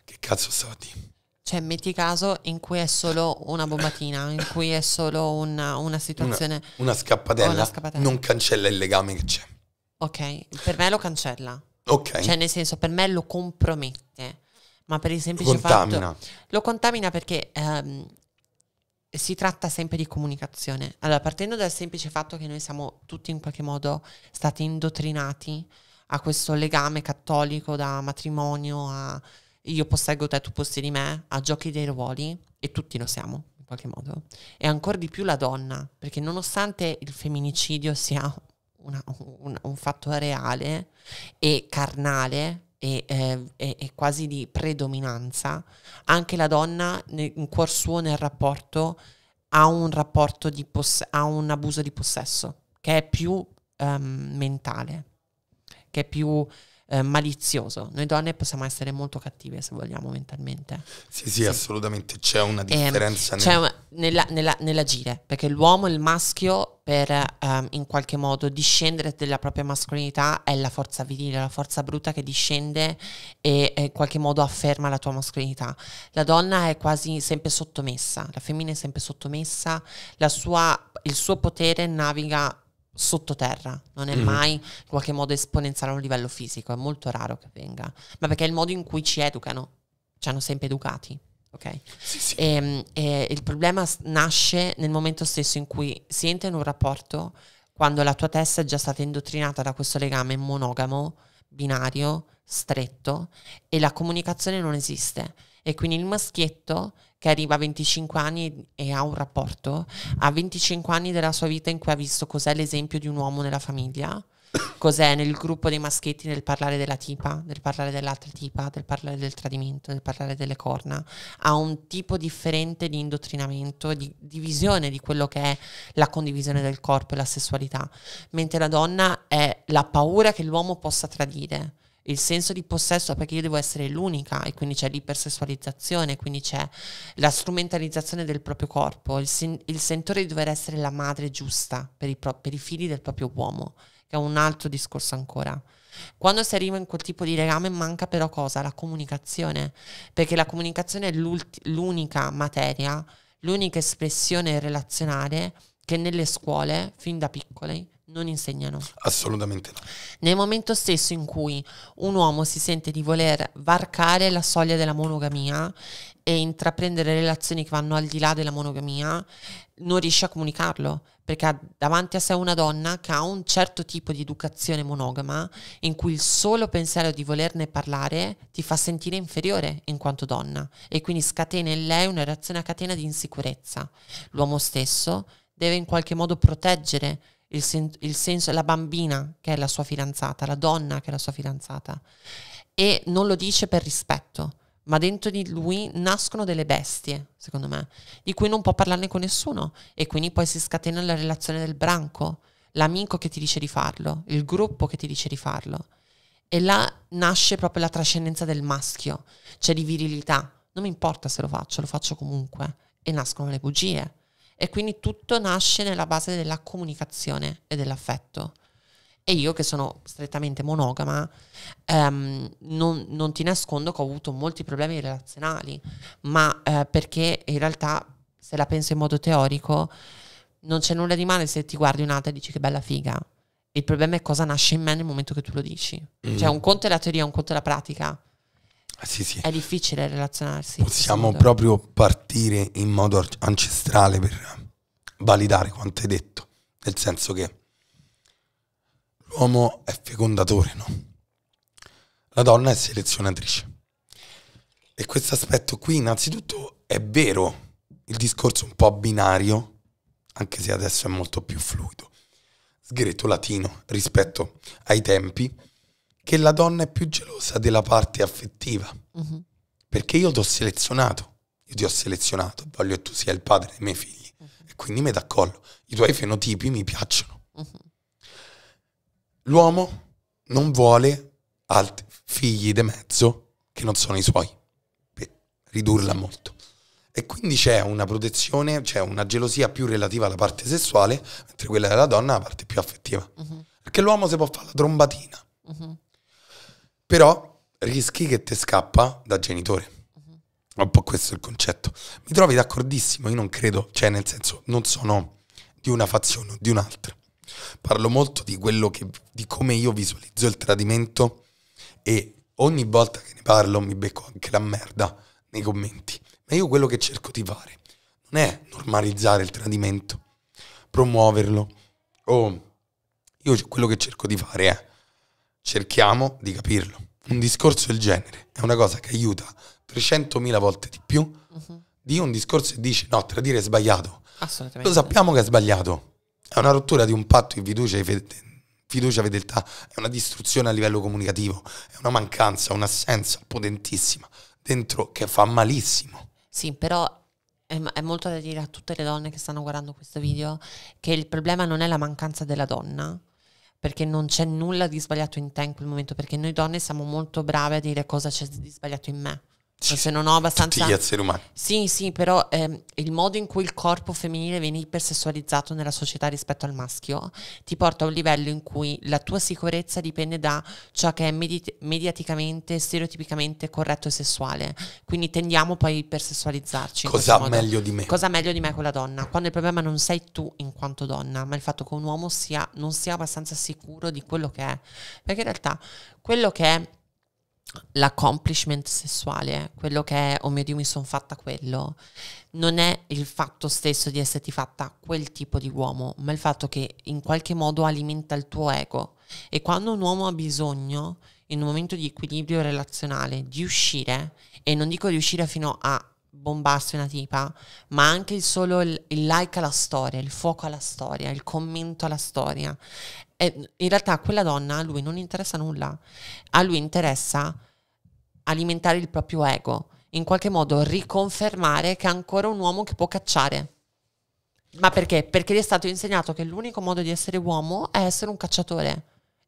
Che cazzo stavo a dire? Cioè, metti caso in cui è solo una bombatina, in cui è solo una, una situazione... Una, una, scappatella una scappatella non cancella il legame che c'è. Ok, per me lo cancella. Ok. Cioè, nel senso, per me lo compromette, ma per il semplice contamina. fatto... Lo contamina Lo contamina perché ehm, si tratta sempre di comunicazione. Allora, partendo dal semplice fatto che noi siamo tutti in qualche modo stati indottrinati a questo legame cattolico da matrimonio a io posseggo te, tu possiedi me, a giochi dei ruoli e tutti lo siamo in qualche modo. E ancora di più la donna, perché nonostante il femminicidio sia una, un, un, fatto reale e carnale e, eh, e, e, quasi di predominanza, anche la donna nel, in cuor suo nel rapporto ha un rapporto di poss- ha un abuso di possesso che è più um, mentale, che è più eh, malizioso. Noi donne possiamo essere molto cattive se vogliamo mentalmente. Sì, sì, sì. assolutamente c'è una ehm, differenza. Eh, nel... c'è una, nella, nella, nell'agire, perché l'uomo, il maschio, per ehm, in qualche modo discendere della propria mascolinità è la forza virile, la forza bruta che discende e, e in qualche modo afferma la tua mascolinità. La donna è quasi sempre sottomessa, la femmina è sempre sottomessa, la sua, il suo potere naviga sottoterra, non è mm mai in qualche modo esponenziale a un livello fisico, è molto raro che venga, ma perché è il modo in cui ci educano, ci hanno sempre educati. Okay. Sì, sì. E, ehm, e il problema nasce nel momento stesso in cui si entra in un rapporto quando la tua testa è già stata indottrinata da questo legame monogamo, binario, stretto e la comunicazione non esiste. E quindi il maschietto che arriva a 25 anni e ha un rapporto, a 25 anni della sua vita in cui ha visto cos'è l'esempio di un uomo nella famiglia, *coughs* cos'è nel gruppo dei maschietti nel parlare della tipa, nel parlare dell'altra tipa, nel parlare del tradimento, nel parlare delle corna, ha un tipo differente di indottrinamento, di, di visione di quello che è la condivisione del corpo e la sessualità, mentre la donna è la paura che l'uomo possa tradire il senso di possesso perché io devo essere l'unica e quindi c'è l'ipersessualizzazione, quindi c'è la strumentalizzazione del proprio corpo, il, sen- il sentore di dover essere la madre giusta per i, pro- per i figli del proprio uomo, che è un altro discorso ancora. Quando si arriva in quel tipo di legame manca però cosa? La comunicazione, perché la comunicazione è l'unica materia, l'unica espressione relazionale che nelle scuole, fin da piccoli, non insegnano. Assolutamente no. Nel momento stesso in cui un uomo si sente di voler varcare la soglia della monogamia e intraprendere relazioni che vanno al di là della monogamia, non riesce a comunicarlo perché ha davanti a sé una donna che ha un certo tipo di educazione monogama in cui il solo pensiero di volerne parlare ti fa sentire inferiore in quanto donna e quindi scatena in lei una reazione a catena di insicurezza. L'uomo stesso deve in qualche modo proteggere il, sen- il senso, la bambina che è la sua fidanzata, la donna che è la sua fidanzata. E non lo dice per rispetto, ma dentro di lui nascono delle bestie, secondo me, di cui non può parlarne con nessuno. E quindi poi si scatena la relazione del branco, l'amico che ti dice di farlo, il gruppo che ti dice di farlo. E là nasce proprio la trascendenza del maschio, cioè di virilità. Non mi importa se lo faccio, lo faccio comunque. E nascono le bugie e quindi tutto nasce nella base della comunicazione e dell'affetto. E io che sono strettamente monogama, ehm, non, non, ti nascondo che ho avuto molti problemi relazionali, ma eh, perché in realtà se la penso in modo teorico, non c'è nulla di male se ti guardi un'altra e dici che bella figa. Il problema è cosa nasce in me nel momento che tu lo dici. Mm. Cioè un conto è la teoria, un conto è la pratica. Ah, sì, sì. È difficile relazionarsi. Possiamo proprio partire in modo ancestrale per validare quanto hai detto, nel senso che l'uomo è fecondatore, no? La donna è selezionatrice. E questo aspetto qui, innanzitutto, è vero, il discorso è un po' binario, anche se adesso è molto più fluido, sgretto latino rispetto ai tempi che la donna è più gelosa della parte affettiva. Uh-huh. Perché io ti ho selezionato, io ti ho selezionato, voglio che tu sia il padre dei miei figli. Uh-huh. E quindi mi d'accollo. I tuoi fenotipi mi piacciono. Uh-huh. L'uomo non vuole altri figli di mezzo che non sono i suoi, per ridurla molto. E quindi c'è una protezione, c'è una gelosia più relativa alla parte sessuale, mentre quella della donna è la parte più affettiva. Perché l'uomo si può fare la trombatina però rischi che te scappa da genitore. Mhm. Un po' questo è il concetto. Mi trovi d'accordissimo, io non credo, cioè nel senso non sono di una fazione o di un'altra. Parlo molto di quello che, di come io visualizzo il tradimento e ogni volta che ne parlo mi becco anche la merda nei commenti. Ma io quello che cerco di fare non è normalizzare il tradimento, promuoverlo o... Io quello che cerco di fare è cerchiamo di capirlo. Un discorso del genere è una cosa che aiuta 300.000 volte di più uh-huh. di un discorso che dice no, tradire è sbagliato. Assolutamente. Lo sappiamo che è sbagliato. È una rottura di un patto di fiducia e fiducia, fedeltà, è una distruzione a livello comunicativo, è una mancanza, un'assenza potentissima dentro che fa malissimo. Sì, però è, è, molto da dire a tutte le donne che stanno guardando questo video che il problema non è la mancanza della donna, perché non c'è nulla di sbagliato in te in quel momento, perché noi donne siamo molto brave a dire cosa c'è di sbagliato in me. Sì, se non ho abbastanza... Tutti gli esseri umani. Sì, sì, però ehm, il modo in cui il corpo femminile viene ipersessualizzato nella società rispetto al maschio ti porta a un livello in cui la tua sicurezza dipende da ciò che è medi- mediaticamente, stereotipicamente corretto e sessuale. Quindi tendiamo poi a ipersessualizzarci. Cosa meglio di me? Cosa meglio di me con la donna? Quando il problema non sei tu in quanto donna, ma il fatto che un uomo sia, non sia abbastanza sicuro di quello che è. Perché in realtà quello che è l'accomplishment sessuale, eh, quello che è oh mio Dio mi sono fatta quello, non è il fatto stesso di esserti fatta quel tipo di uomo, ma il fatto che in qualche modo alimenta il tuo ego. E quando un uomo ha bisogno, in un momento di equilibrio relazionale, di uscire, e non dico di uscire fino a bombarsi una tipa, ma anche il solo il, il, like alla storia, il fuoco alla storia, il commento alla storia. E in realtà quella donna a lui non interessa nulla, a lui interessa alimentare il proprio ego, in qualche modo riconfermare che è ancora un uomo che può cacciare. Ma perché? Perché gli è stato insegnato che l'unico modo di essere uomo è essere un cacciatore.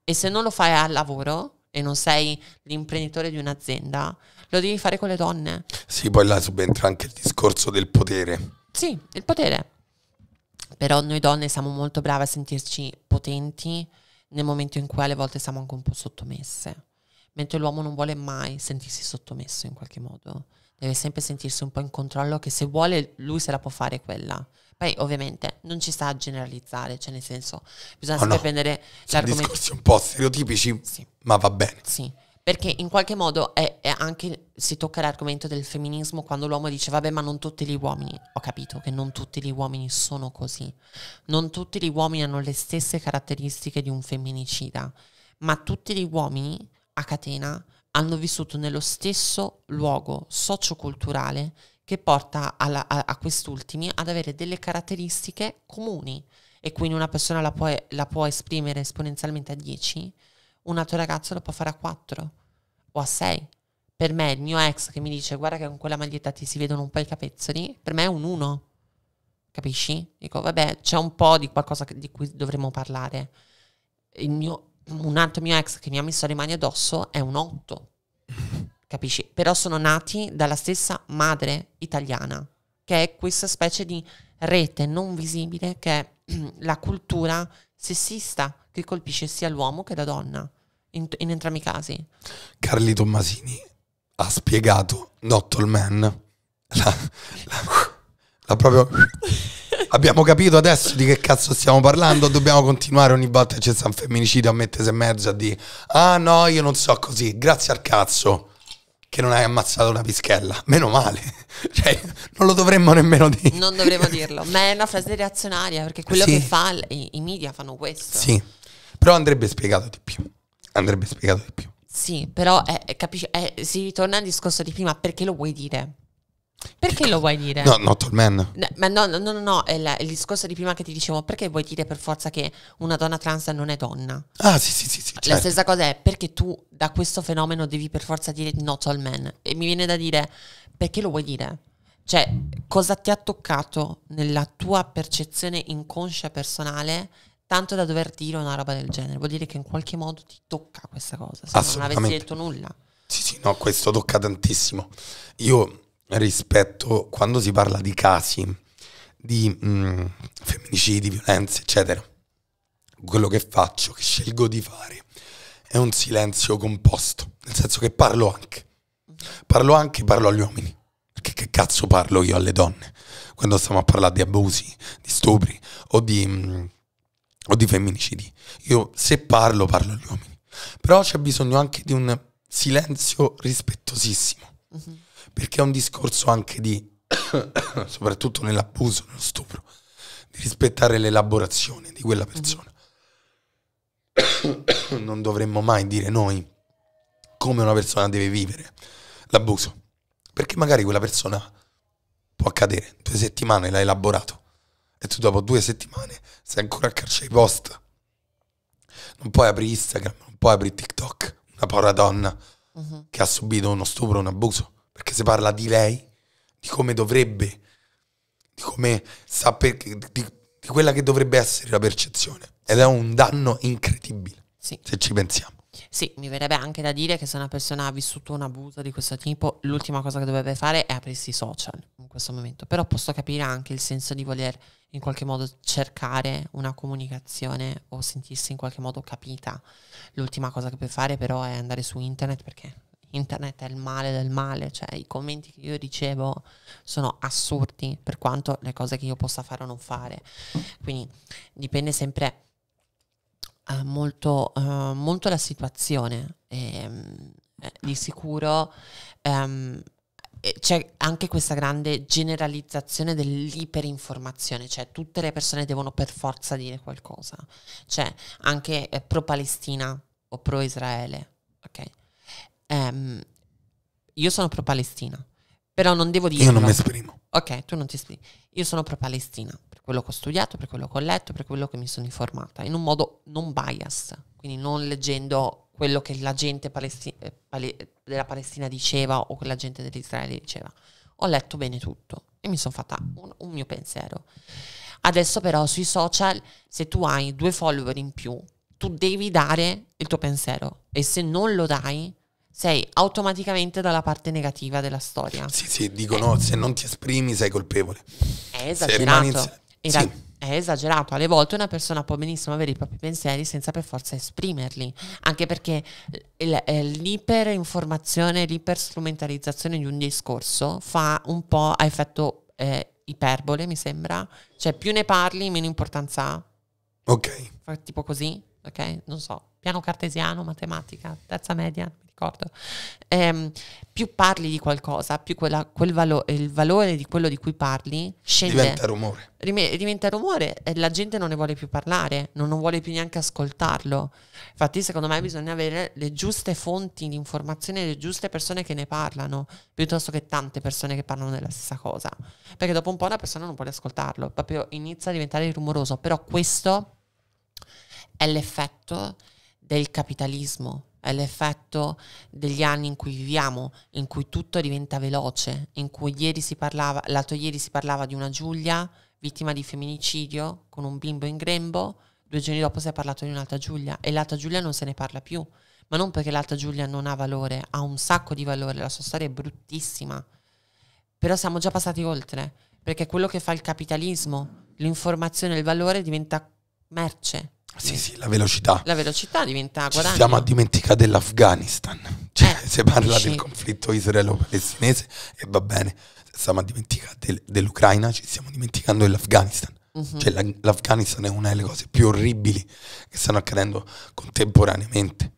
E se non lo fai al lavoro e non sei l'imprenditore di un'azienda, lo devi fare con le donne. Sì, poi là subentra anche il discorso del potere. Sì, il potere. Però noi donne siamo molto brave a sentirci potenti nel momento in cui alle volte siamo anche un po' sottomesse, mentre l'uomo non vuole mai sentirsi sottomesso in qualche modo, deve sempre sentirsi un po' in controllo che se vuole lui se la può fare quella. Poi ovviamente non ci sta a generalizzare, cioè nel senso bisogna oh sempre no. prendere... Sono discorsi un po' stereotipici, sì. ma va bene. Sì perché in qualche modo è, è anche si tocca l'argomento del femminismo quando l'uomo dice vabbè ma non tutti gli uomini, ho capito che non tutti gli uomini sono così, non tutti gli uomini hanno le stesse caratteristiche di un femminicida, ma tutti gli uomini a catena hanno vissuto nello stesso luogo socioculturale che porta alla, a, a, quest'ultimi ad avere delle caratteristiche comuni e quindi una persona la può, la può esprimere esponenzialmente a 10 un altro ragazzo lo può fare a 4 o a 6. Per me il mio ex che mi dice guarda che con quella maglietta ti si vedono un po' i capezzoli, per me è un 1. Capisci? Dico, vabbè, c'è un po' di qualcosa di cui dovremmo parlare. Mio, un altro mio ex che mi ha messo le mani addosso è un 8. Capisci? Però sono nati dalla stessa madre italiana, che è questa specie di rete non visibile che è *clears throat* la cultura sessista che colpisce sia l'uomo che la donna, in, in entrambi i casi. Carli Tommasini ha spiegato Not Man, la, la, la proprio... abbiamo capito adesso di che cazzo stiamo parlando. Dobbiamo continuare ogni volta che c'è un femminicidio a mettersi in mezzo a dire: Ah no, io non so così, grazie al cazzo che non hai ammazzato una pischella. Meno male. *laughs* Cioè, non lo dovremmo nemmeno dire. Non dovremmo *laughs* dirlo. Ma è una frase reazionaria, perché quello sì. che fa i, i, media fanno questo. Sì. Però andrebbe spiegato di più. Andrebbe spiegato di più. Sì, però è, eh, è, eh, capisci, è, eh, si ritorna al discorso di prima, perché lo vuoi dire? Perché lo vuoi dire? No, not all men. ma no, no, no, no, è il, il discorso di prima che ti dicevo, perché vuoi dire per forza che una donna trans non è donna? Ah, sì, sì, sì. sì La certo. stessa cosa è perché tu da questo fenomeno devi per forza dire not all men. E mi viene da dire, perché lo vuoi dire? Cioè, cosa ti ha toccato nella tua percezione inconscia personale tanto da dover dire una roba del genere? Vuol dire che in qualche modo ti tocca questa cosa, se non avessi detto nulla. Sì, sì, no, questo tocca tantissimo. Io rispetto quando si parla di casi di mh, mm, femminicidi, violenze, eccetera. Quello che faccio, che scelgo di fare, è un silenzio composto, nel senso che parlo anche. Parlo anche, parlo agli uomini. Perché che cazzo parlo io alle donne? Quando stiamo a parlare di abusi, di stupri o di, mh, mm, o di femminicidi. Io se parlo, parlo agli uomini. Però c'è bisogno anche di un silenzio rispettosissimo. Uh mm-hmm. -huh perché è un discorso anche di, *coughs* soprattutto nell'abuso, nello stupro, di rispettare l'elaborazione di quella mhm. persona. *coughs* non dovremmo mai dire noi come una persona deve vivere l'abuso, perché magari quella persona può accadere, due settimane l'ha elaborato e tu dopo due settimane sei ancora a caccia i post. Non puoi aprire Instagram, non puoi aprire TikTok, una povera donna uh mhm. -huh. che ha subito uno stupro, un abuso perché si parla di lei, di come dovrebbe, di come sa perché, di, di quella che dovrebbe essere la percezione. Ed è un danno incredibile, sì. se ci pensiamo. Sì, mi verrebbe anche da dire che se una persona ha vissuto un abuso di questo tipo, l'ultima cosa che dovrebbe fare è aprirsi i social in questo momento. Però posso capire anche il senso di voler in qualche modo cercare una comunicazione o sentirsi in qualche modo capita. L'ultima cosa che puoi fare però è andare su internet perché internet è il male del male, cioè i commenti che io ricevo sono assurdi per quanto le cose che io possa fare o non fare. Quindi dipende sempre eh, molto, eh, molto la situazione. E, ehm, eh, di sicuro ehm, eh, c'è anche questa grande generalizzazione dell'iperinformazione, cioè tutte le persone devono per forza dire qualcosa, cioè anche eh, pro Palestina o pro Israele, ok? ehm, io sono pro-Palestina, però non devo dire... Io non mi esprimo. Ok, tu non ti esprimi. Io sono pro-Palestina, per quello che ho studiato, per quello che ho letto, per quello che mi sono informata, in un modo non bias, quindi non leggendo quello che la gente palesti- eh, pale- della Palestina diceva o che la gente dell'Israele diceva. Ho letto bene tutto e mi sono fatta un, un mio pensiero. Adesso però sui social, se tu hai due follower in più, tu devi dare il tuo pensiero e se non lo dai sei automaticamente dalla parte negativa della storia. Sì, sì, dicono eh. se non ti esprimi sei colpevole. È esagerato. In... Sì. è esagerato, alle volte una persona può benissimo avere i propri pensieri senza per forza esprimerli, anche perché l'iperinformazione, l'iperstrumentalizzazione di un discorso fa un po' a effetto eh, iperbole, mi sembra, cioè più ne parli meno importanza ha. Ok. Tipo così, ok? Non so, piano cartesiano, matematica, terza media, ricordo, ehm, più parli di qualcosa, più quella, quel valo- il valore di quello di cui parli scende. Diventa rumore. Rime- diventa rumore e la gente non ne vuole più parlare, non, non vuole più neanche ascoltarlo. Infatti secondo me bisogna avere le giuste fonti di informazione, le giuste persone che ne parlano, piuttosto che tante persone che parlano della stessa cosa. Perché dopo un po' una persona non vuole ascoltarlo, proprio inizia a diventare rumoroso. Però questo è l'effetto del capitalismo, è l'effetto degli anni in cui viviamo, in cui tutto diventa veloce, in cui ieri si parlava, l'altro ieri si parlava di una Giulia vittima di femminicidio con un bimbo in grembo, due giorni dopo si è parlato di un'altra Giulia e l'altra Giulia non se ne parla più, ma non perché l'altra Giulia non ha valore, ha un sacco di valore, la sua storia è bruttissima, però siamo già passati oltre, perché quello che fa il capitalismo, l'informazione, il valore diventa merce sì, sì, la velocità. La velocità diventa guadagno. Ci siamo dimenticare dell'Afghanistan. Cioè, eh, si parla sì. del conflitto israelo-palestinese e va bene. Se siamo dimenticati dell'Ucraina, ci stiamo dimenticando dell'Afghanistan. Uh-huh. Cioè, l'Afghanistan è una delle cose più orribili che stanno accadendo contemporaneamente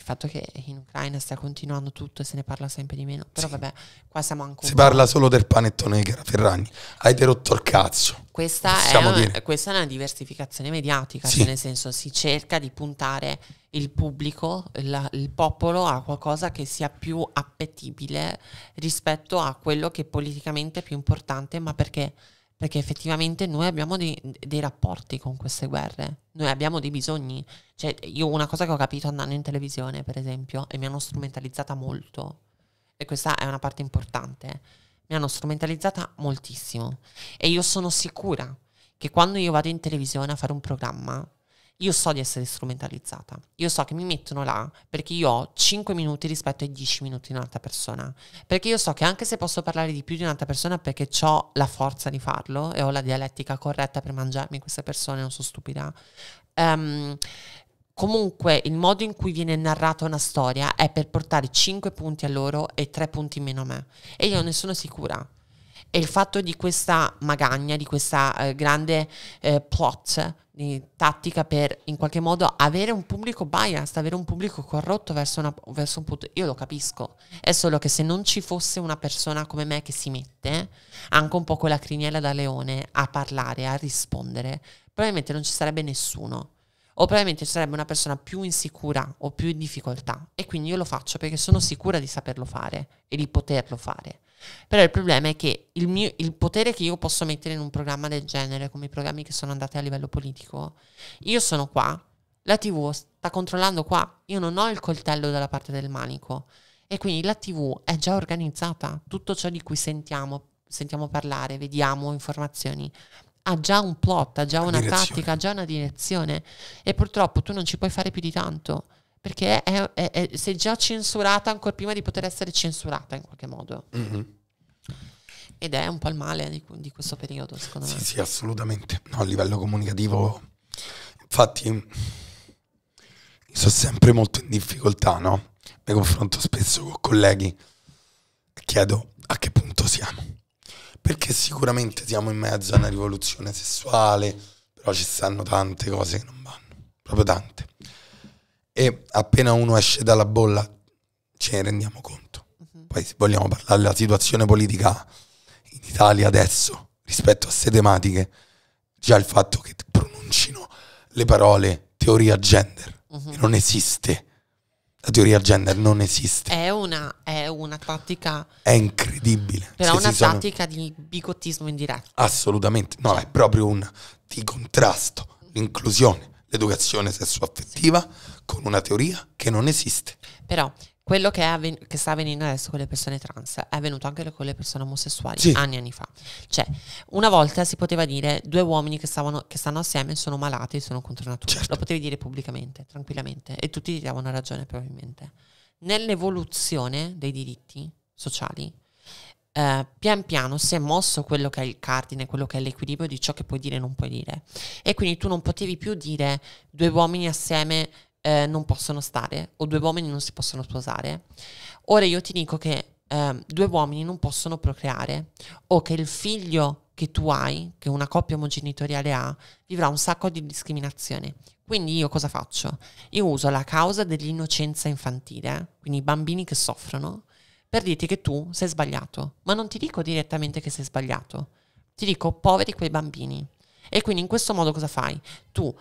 il fatto che in Ucraina sta continuando tutto e se ne parla sempre di meno. Però sì. vabbè, qua siamo ancora. Si parla solo del panettone Ferragni. Hai derotto il cazzo. Questa è, una, questa è, una, diversificazione mediatica, sì. cioè nel senso si cerca di puntare il pubblico, il, il popolo a qualcosa che sia più appetibile rispetto a quello che è politicamente è più importante, ma perché perché effettivamente noi abbiamo dei, dei, rapporti con queste guerre, noi abbiamo dei bisogni. Cioè, io una cosa che ho capito andando in televisione, per esempio, e mi hanno strumentalizzata molto, e questa è una parte importante, mi hanno strumentalizzata moltissimo. E io sono sicura che quando io vado in televisione a fare un programma, io so di essere strumentalizzata, io so che mi mettono là perché io ho 5 minuti rispetto ai 10 minuti di un'altra persona, perché io so che anche se posso parlare di più di un'altra persona perché ho la forza di farlo e ho la dialettica corretta per mangiarmi queste persone, non so stupida, um, comunque il modo in cui viene narrata una storia è per portare 5 punti a loro e 3 punti meno a me e io ne sono sicura e il fatto di questa magagna, di questa eh, grande eh, plot di tattica per in qualche modo avere un pubblico biased, avere un pubblico corrotto verso, una, verso un punto, io lo capisco, è solo che se non ci fosse una persona come me che si mette anche un po' con la criniera da leone a parlare, a rispondere, probabilmente non ci sarebbe nessuno o probabilmente sarebbe una persona più insicura o più in difficoltà e quindi io lo faccio perché sono sicura di saperlo fare e di poterlo fare. Però il problema è che il, mio, il, potere che io posso mettere in un programma del genere, come i programmi che sono andati a livello politico, io sono qua, la TV sta controllando qua, io non ho il coltello dalla parte del manico. E quindi la TV è già organizzata, tutto ciò di cui sentiamo, sentiamo parlare, vediamo informazioni, ha già un plot, ha già una, una tattica, ha già una direzione e purtroppo tu non ci puoi fare più di tanto perché è, è, è, sei già censurata ancora prima di poter essere censurata in qualche modo. Mm-hmm. Ed è un po' il male di, di questo periodo, secondo sì, me. Sì, assolutamente. No, a livello comunicativo, infatti, sono sempre molto in difficoltà, no? Mi confronto spesso con colleghi e chiedo a che punto siamo. Perché sicuramente siamo in mezzo a una rivoluzione sessuale, però ci stanno tante cose che non vanno, proprio tante e appena uno esce dalla bolla ce ne rendiamo conto. Mhm. Poi se vogliamo parlare della situazione politica in Italia adesso rispetto a queste tematiche, già il fatto che pronuncino le parole teoria gender, uh-huh. non esiste. La teoria gender non esiste. È una, è una tattica. È incredibile. Però è una tattica di bigottismo indiretto. Assolutamente. No, cioè è proprio un di contrasto, l'inclusione, l'educazione sessuaffettiva con una teoria che non esiste. Però quello che, avven- che, sta avvenendo adesso con le persone trans è avvenuto anche con le persone omosessuali sì. anni anni fa. Cioè, una volta si poteva dire due uomini che, stavano, che stanno assieme sono malati e sono contro natura. Certo. Lo potevi dire pubblicamente, tranquillamente, e tutti ti davano ragione probabilmente. Nell'evoluzione dei diritti sociali, eh, pian piano si è mosso quello che è il cardine, quello che è l'equilibrio di ciò che puoi dire e non puoi dire. E quindi tu non potevi più dire due uomini assieme eh, non possono stare o due uomini non si possono sposare. Ora io ti dico che eh, due uomini non possono procreare o che il figlio che tu hai, che una coppia omogenitoriale ha, vivrà un sacco di discriminazione. Quindi io cosa faccio? Io uso la causa dell'innocenza infantile, eh, quindi i bambini che soffrono, per dirti che tu sei sbagliato, ma non ti dico direttamente che sei sbagliato, ti dico poveri quei bambini. E quindi in questo modo cosa fai? Tu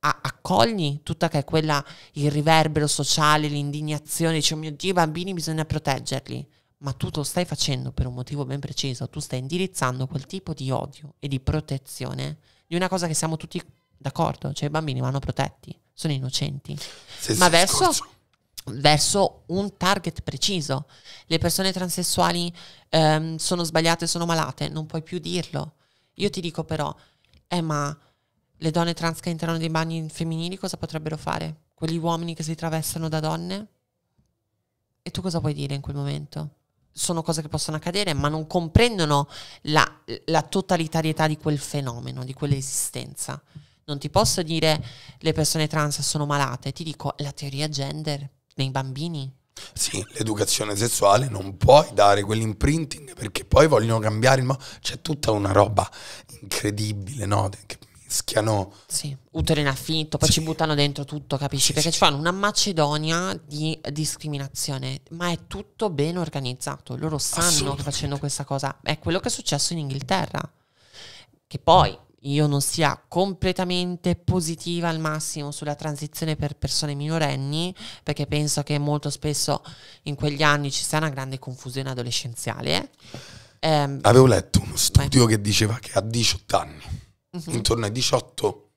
accogli tutta che è quella, il riverbero sociale, l'indignazione, dici, oh mio Dio, i bambini bisogna proteggerli, ma tu lo stai facendo per un motivo ben preciso, tu stai indirizzando quel tipo di odio e di protezione di una cosa che siamo tutti d'accordo, cioè i bambini vanno protetti, sono innocenti, sì, ma verso, verso, un target preciso. Le persone transessuali ehm, sono sbagliate, sono malate, non puoi più dirlo. Io ti dico però, eh le donne trans che entrano nei bagni femminili cosa potrebbero fare? Quegli uomini che si travestono da donne? E tu cosa puoi dire in quel momento? Sono cose che possono accadere, ma non comprendono la, la totalitarietà di quel fenomeno, di quell'esistenza. Non ti posso dire le persone trans sono malate, ti dico la teoria gender nei bambini, sì, l'educazione sessuale non puoi dare quell'imprinting perché poi vogliono cambiare il modo. C'è tutta una roba incredibile, no? Che mischiano. Sì, utero in affitto, poi sì. ci buttano dentro tutto, capisci? Sì, Perché sì. ci fanno una macedonia di discriminazione, ma è tutto ben organizzato. Loro sanno che facendo questa cosa è quello che è successo in Inghilterra. Che poi io non sia completamente positiva al massimo sulla transizione per persone minorenni, perché penso che molto spesso in quegli anni ci sia una grande confusione adolescenziale. Eh, ehm, Avevo letto uno studio beh. che diceva che a 18 anni uh-huh. intorno ai 18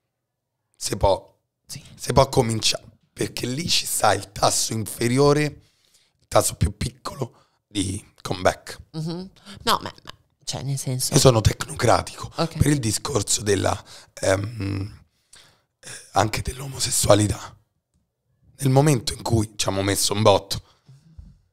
se può, sì. può cominciare, perché lì ci sta il tasso inferiore, il tasso più piccolo di comeback. Uh-huh. No, ma, ma, cioè nel senso... Io sono tecnocratico okay. per il discorso della... Ehm, eh, anche dell'omosessualità. Nel momento in cui ci abbiamo messo un botto,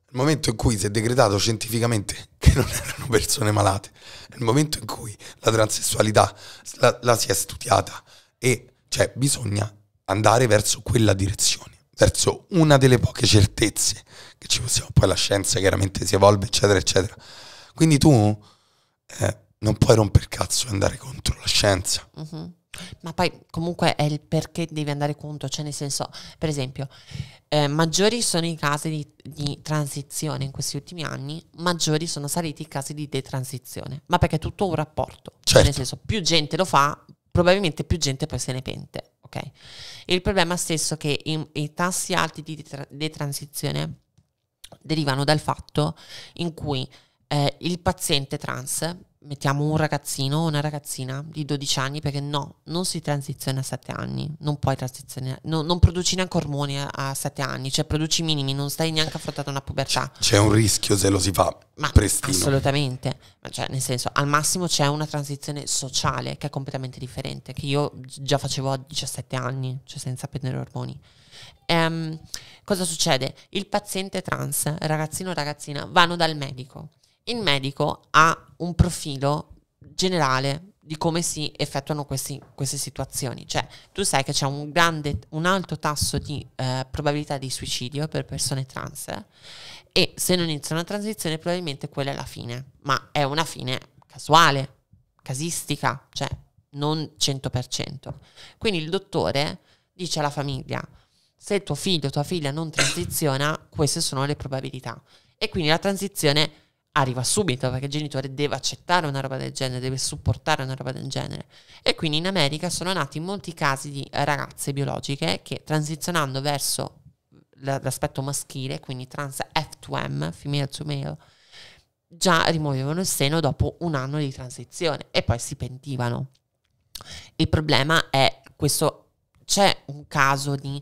il momento in cui si è decretato scientificamente che non erano persone malate, il momento in cui la transessualità la, la si è studiata e cioè bisogna andare verso quella direzione, verso una delle poche certezze che ci possiamo, poi la scienza chiaramente si evolve eccetera eccetera. Quindi tu eh, non puoi romper cazzo e andare contro la scienza. Uh-huh. Ma poi comunque è il perché devi andare conto, cioè nel senso, per esempio, eh, maggiori sono i casi di, di, transizione in questi ultimi anni, maggiori sono saliti i casi di detransizione, ma perché è tutto un rapporto, certo. cioè nel certo. senso più gente lo fa, probabilmente più gente poi se ne pente, ok? Il problema stesso è che in, i tassi alti di detransizione derivano dal fatto in cui eh, il paziente trans mettiamo un ragazzino o una ragazzina di 12 anni, perché no, non si transiziona a 7 anni, non puoi transizionare, no, non produci neanche ormoni a, a 7 anni, cioè produci minimi, non stai neanche affrontando una pubertà. C'è un rischio se lo si fa Ma prestino. Assolutamente, cioè, nel senso, al massimo c'è una transizione sociale che è completamente differente, che io già facevo a 17 anni, cioè senza prendere ormoni. Ehm, cosa succede? Il paziente trans, ragazzino o ragazzina, vanno dal medico il medico ha un profilo generale di come si effettuano questi, queste situazioni. Cioè, tu sai che c'è un, grande, un alto tasso di eh, probabilità di suicidio per persone trans eh, e se non inizia una transizione probabilmente quella è la fine, ma è una fine casuale, casistica, cioè non 100%. Quindi il dottore dice alla famiglia, se tuo figlio o tua figlia non transiziona, queste sono le probabilità. E quindi la transizione arriva subito perché il genitore deve accettare una roba del genere, deve supportare una roba del genere. E quindi in America sono nati molti casi di ragazze biologiche che transizionando verso l'aspetto maschile, quindi trans F2M, female to male, già rimuovevano il seno dopo un anno di transizione e poi si pentivano. Il problema è questo, c'è un caso di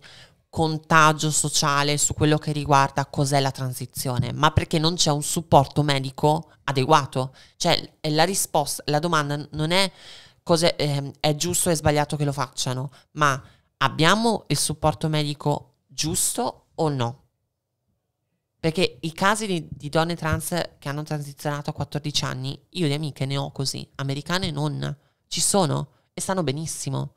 contagio sociale su quello che riguarda cos'è la transizione, ma perché non c'è un supporto medico adeguato. Cioè la risposta, la domanda non è cos'è, eh, è giusto e sbagliato che lo facciano, ma abbiamo il supporto medico giusto o no? Perché i casi di, di donne trans che hanno transizionato a 14 anni, io di amiche ne ho così, americane non, ci sono e stanno benissimo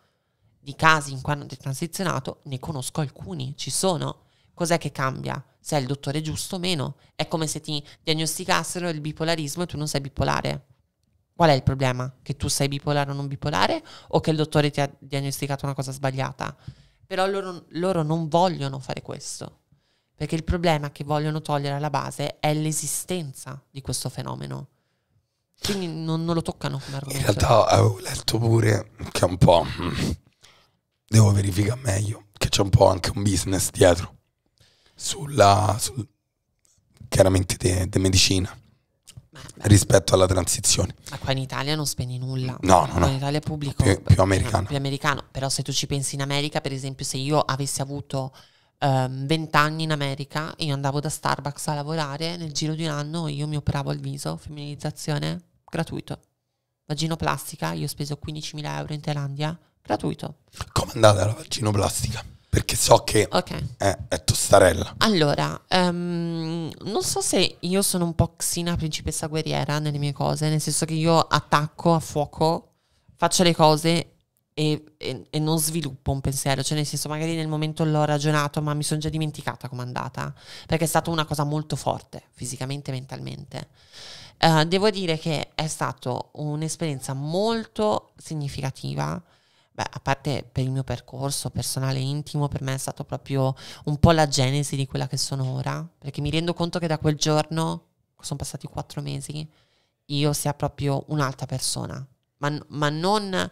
di casi in cui hanno detransizzionato, ne conosco alcuni, ci sono. Cos'è che cambia? Se è il dottore giusto o meno. È come se ti diagnosticassero il bipolarismo e tu non sei bipolare. Qual è il problema? Che tu sei bipolare o non bipolare o che il dottore ti ha diagnosticato una cosa sbagliata? Però loro, loro non vogliono fare questo, perché il problema che vogliono togliere alla base è l'esistenza di questo fenomeno. Quindi non, non lo toccano come argomento. In realtà avevo letto pure che un po' mm, devo verificare meglio, che c'è un po' anche un business dietro, sulla, sul, chiaramente di medicina. beh, rispetto alla transizione. Ma qua in Italia non spendi nulla. No, no, no. In Italia è pubblico. Più, più, americano. più americano. Però se tu ci pensi in America, per esempio, se io avessi avuto ehm, vent'anni um, in America, io andavo da Starbucks a lavorare, nel giro di un anno io mi operavo il viso, femminilizzazione gratuito. Vaginoplastica, io ho speso 15.000 euro in Thailandia Gratuito. Come andate alla vaginoplastica? Perché so che okay. è, è, tostarella. Allora, um, non so se io sono un po' Xina principessa guerriera nelle mie cose, nel senso che io attacco a fuoco, faccio le cose e, e, e non sviluppo un pensiero, cioè nel senso magari nel momento l'ho ragionato ma mi sono già dimenticata com'è andata, perché è stata una cosa molto forte fisicamente e mentalmente. Uh, devo dire che è stata un'esperienza molto significativa beh, a parte per il mio percorso personale intimo, per me è stato proprio un po' la genesi di quella che sono ora, perché mi rendo conto che da quel giorno, sono passati quattro mesi, io sia proprio un'altra persona, ma, ma non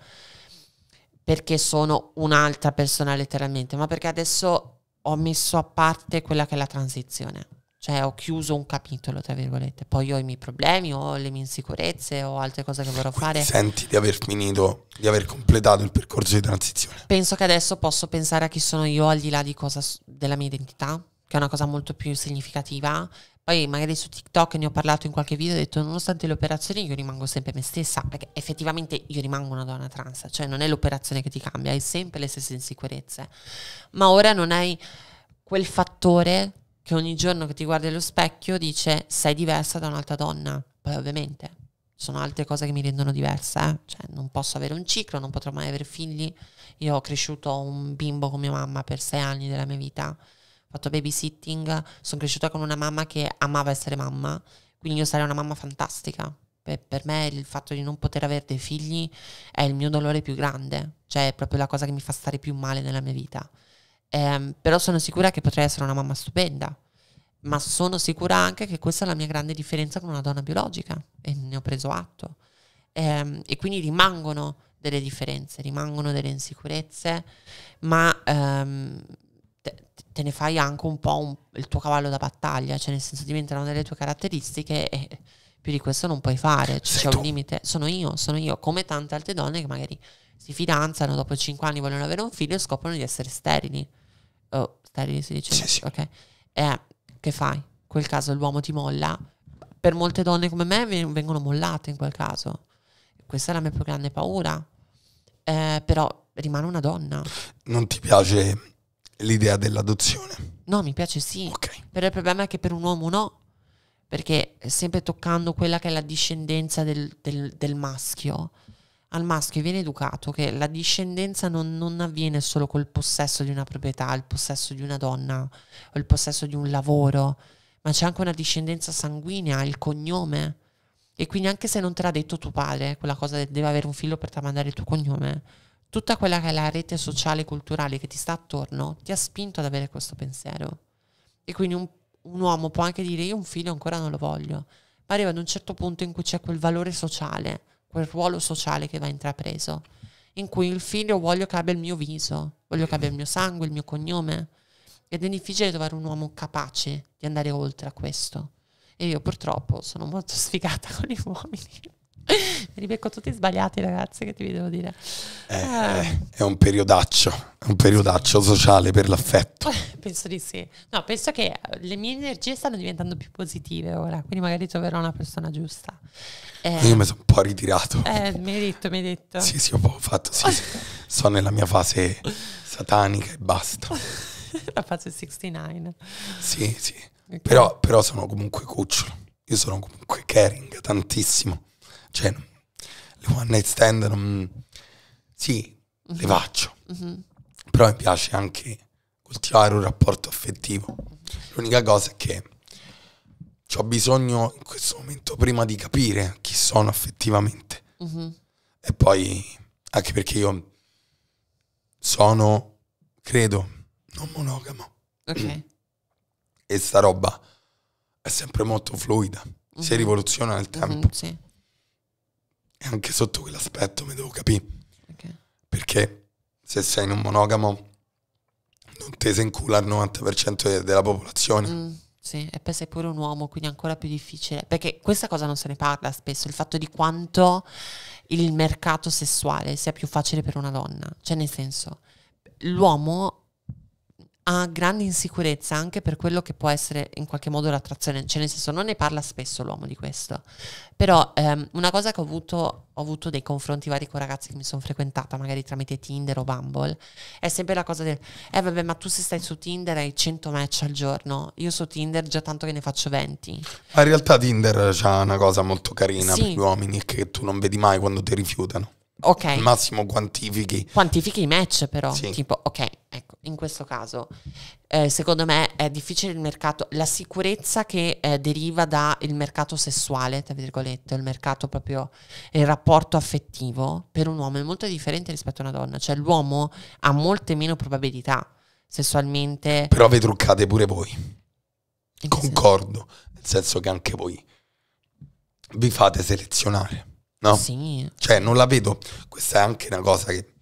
perché sono un'altra persona letteralmente, ma perché adesso ho messo a parte quella che è la transizione. Cioè ho chiuso un capitolo, tra virgolette. Poi ho i miei problemi, ho le mie insicurezze, ho altre cose che vorrò Quindi fare. Senti di aver finito, di aver completato il percorso di transizione. Penso che adesso posso pensare a chi sono io al di là di cosa, della mia identità, che è una cosa molto più significativa. Poi magari su TikTok ne ho parlato in qualche video, ho detto nonostante le operazioni io rimango sempre me stessa, perché effettivamente io rimango una donna trans, cioè non è l'operazione che ti cambia, hai sempre le stesse insicurezze. Ma ora non hai quel fattore che ogni giorno che ti guardi allo specchio dice sei diversa da un'altra donna. Poi ovviamente sono altre cose che mi rendono diversa, eh? cioè non posso avere un ciclo, non potrò mai avere figli. Io ho cresciuto un bimbo con mia mamma per sei anni della mia vita, ho fatto babysitting, sono cresciuta con una mamma che amava essere mamma, quindi io sarei una mamma fantastica. per me il fatto di non poter avere dei figli è il mio dolore più grande, cioè è proprio la cosa che mi fa stare più male nella mia vita. Eh, però sono sicura che potrei essere una mamma stupenda. Ma sono sicura anche che questa è la mia grande differenza con una donna biologica e ne ho preso atto. Eh, e quindi rimangono delle differenze, rimangono delle insicurezze, ma ehm, te, te, ne fai anche un po' un, il tuo cavallo da battaglia, cioè nel senso diventano delle tue caratteristiche e più di questo non puoi fare, cioè, c'è un limite. Sono io, sono io, come tante altre donne che magari si fidanzano, dopo 5 anni vogliono avere un figlio e scoprono di essere sterili. Oh, sterili si dice? Sì, sì. Ok. Eh, che fai? In quel caso l'uomo ti molla. Per molte donne come me vengono mollate in quel caso. Questa è la mia più grande paura. Eh, però rimane una donna. Non ti piace l'idea dell'adozione? No, mi piace sì. Okay. Però il problema è che per un uomo no. Perché sempre toccando quella che è la discendenza del, del, del maschio, al maschio viene educato che la discendenza non, non, avviene solo col possesso di una proprietà, il possesso di una donna o il possesso di un lavoro, ma c'è anche una discendenza sanguigna, il cognome. E quindi anche se non te l'ha detto tuo padre, quella cosa che deve avere un figlio per tramandare il tuo cognome, tutta quella che è la rete sociale e culturale che ti sta attorno ti ha spinto ad avere questo pensiero. E quindi un, un uomo può anche dire io un figlio ancora non lo voglio, ma arriva ad un certo punto in cui c'è quel valore sociale quel ruolo sociale che va intrapreso, in cui il figlio voglio che abbia il mio viso, voglio che abbia il mio sangue, il mio cognome. Ed è difficile trovare un uomo capace di andare oltre a questo. E io purtroppo sono molto *laughs* sfigata con gli uomini. *laughs* Ribecco tutti sbagliati, ragazzi, che ti devo dire. Eh, ah. eh. È un periodaccio, è un periodaccio sociale per l'affetto. Eh, penso di sì. No, penso che le mie energie stanno diventando più positive ora, quindi magari troverò una persona giusta. Eh. Io mi sono un po' ritirato. Eh, mi hai detto, mi hai detto. Sì, sì, ho fatto, sì, sì. Sono *laughs* nella mia fase satanica e basta. *laughs* La fase 69. Sì, sì. Okay. Però, però sono comunque cucciolo. Io sono comunque caring tantissimo. Cioè, le one night stand non... Sì, uh-huh. le mhm. faccio. Uh-huh. Però mi piace anche coltivare un rapporto affettivo. L'unica cosa è che ho bisogno in questo momento prima di capire chi sono affettivamente. Uh-huh. E poi, anche perché io sono, credo, non monogamo. Ok. e sta roba è sempre molto fluida, uh-huh. si rivoluziona nel tempo. Uh-huh, sì. E anche sotto quell'aspetto mi devo capire. Okay. Perché se sei in un monogamo non te se incula il 90% della popolazione. Mm, sì, e poi sei pure un uomo, quindi è ancora più difficile. Perché questa cosa non se ne parla spesso, il fatto di quanto il mercato sessuale sia più facile per una donna. Cioè, nel senso, l'uomo ha grande insicurezza anche per quello che può essere in qualche modo l'attrazione, cioè nel senso non ne parla spesso l'uomo di questo, però ehm, una cosa che ho avuto, ho avuto dei confronti vari con ragazzi che mi sono frequentata magari tramite Tinder o Bumble, è sempre la cosa del, eh vabbè ma tu se stai su Tinder hai 100 match al giorno, io su Tinder già tanto che ne faccio 20. Ma in realtà Tinder c'ha una cosa molto carina sì. per gli uomini che tu non vedi mai quando ti rifiutano. Ok. Al massimo quantifichi. Quantifichi i match però. Sì. Tipo, ok, ecco, in questo caso eh, secondo me è difficile il mercato, la sicurezza che eh, deriva dal mercato sessuale, tra virgolette, il mercato proprio, il rapporto affettivo per un uomo è molto differente rispetto a una donna. Cioè l'uomo ha molte meno probabilità sessualmente. Però vi truccate pure voi. Concordo, nel senso che anche voi vi fate selezionare. No? Sì. Cioè, non la vedo. Questa è anche una cosa che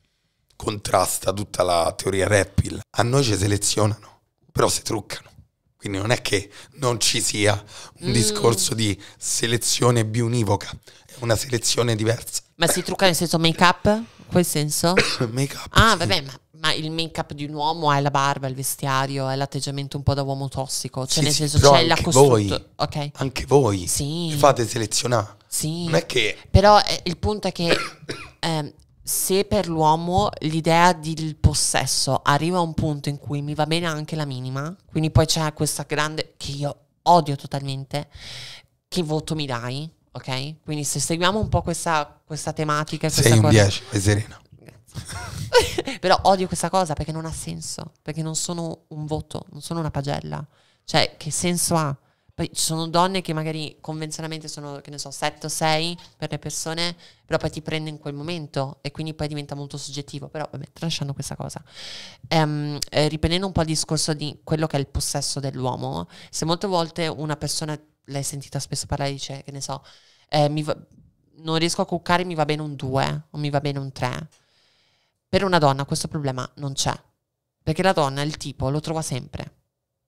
contrasta tutta la teoria Rappil. A noi ci selezionano, però si truccano. Quindi non è che non ci sia un mm. discorso di selezione bionivoca, è una selezione diversa. Ma si trucca nel senso make up? In quel senso? *coughs* make up. Ah, sì. vabbè, ma ma il make up di un uomo è la barba, il vestiario, è l'atteggiamento un po' da uomo tossico. Cioè, sì, nel sì, senso, c'è la costruzione. Okay. Anche voi sì. fate selezionare. Sì. Non è che. Però eh, il punto è che *coughs* eh, se per l'uomo l'idea del possesso arriva a un punto in cui mi va bene anche la minima, quindi poi c'è questa grande. che io odio totalmente. Che voto mi dai? Ok? Quindi se seguiamo un po' questa, questa tematica. Questa Sei un cosa, 10, è serena. *laughs* *laughs* Però odio questa cosa perché non ha senso, perché non sono un voto, non sono una pagella. Cioè, che senso ha? Poi ci sono donne che magari convenzionalmente sono, che ne so, 7 o 6 per le persone, però poi ti prende in quel momento e quindi poi diventa molto soggettivo. Però vabbè, tralasciando questa cosa. Um, riprendendo un po' il discorso di quello che è il possesso dell'uomo, se molte volte una persona, l'hai sentita spesso parlare, dice, che ne so, eh, va, non riesco a cuccare, mi va bene un 2 o mi va bene un 3 per una donna questo problema non c'è, perché la donna, il tipo, lo trova sempre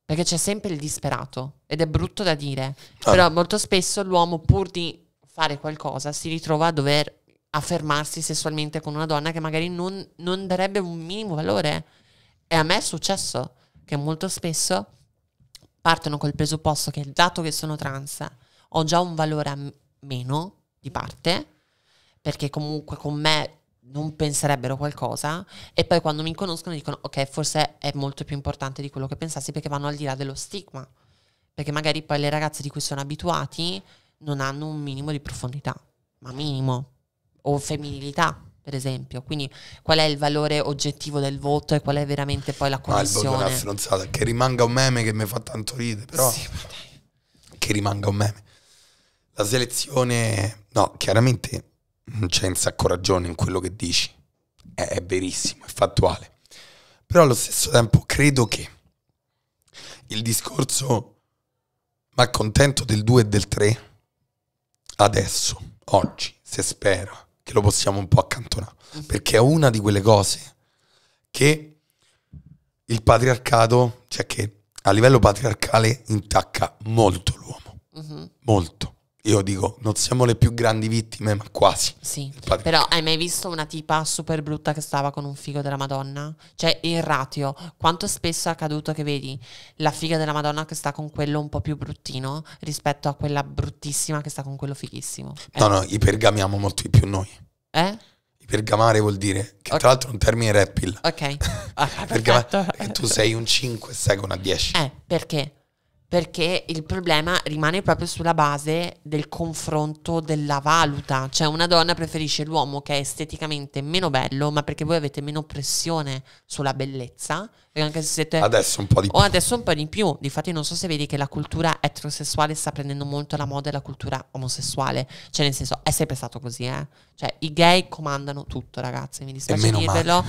perché c'è sempre il disperato ed è brutto da dire, ah. però molto spesso l'uomo pur di fare qualcosa si ritrova a dover affermarsi sessualmente con una donna che magari non, non darebbe un minimo valore. E a me è successo che molto spesso partono col presupposto che dato che sono trans ho già un valore a meno di parte, perché comunque con me non penserebbero qualcosa e poi quando mi conoscono dicono ok forse è molto più importante di quello che pensassi perché vanno al di là dello stigma perché magari poi le ragazze di cui sono abituati non hanno un minimo di profondità ma minimo o femminilità per esempio quindi qual è il valore oggettivo del voto e qual è veramente poi la connessione ah, ma il voto che rimanga un meme che mi fa tanto ridere però sì, che rimanga un meme la selezione no chiaramente non c'è un sacco ragione in quello che dici. È, è verissimo, è fattuale. Però allo stesso tempo credo che il discorso ma contento del 2 e del 3 adesso, oggi, se spera che lo possiamo un po' accantonare, perché è una di quelle cose che il patriarcato, cioè che a livello patriarcale intacca molto l'uomo, uh mm-hmm. -huh. molto. Io dico, non siamo le più grandi vittime, ma quasi. Sì. Però hai mai visto una tipa super brutta che stava con un figo della Madonna? Cioè, il ratio. Quanto spesso è accaduto che vedi la figa della Madonna che sta con quello un po' più bruttino rispetto a quella bruttissima che sta con quello fighissimo? Eh. No, no, ipergamiamo molto di più noi. Eh? Pergamare vuol dire, che okay. tra l'altro è un termine rap Ok. okay *laughs* ah, perché tu sei un 5 e sei una 10. Eh, perché? perché il problema rimane proprio sulla base del confronto della valuta, cioè una donna preferisce l'uomo che è esteticamente meno bello, ma perché voi avete meno pressione sulla bellezza, anche se siete adesso un po' di più. o adesso un po' di più, difatti non so se vedi che la cultura eterosessuale sta prendendo molto la moda e la cultura omosessuale, cioè nel senso è sempre stato così, eh? Cioè i gay comandano tutto, ragazzi, mi dispiace dirvelo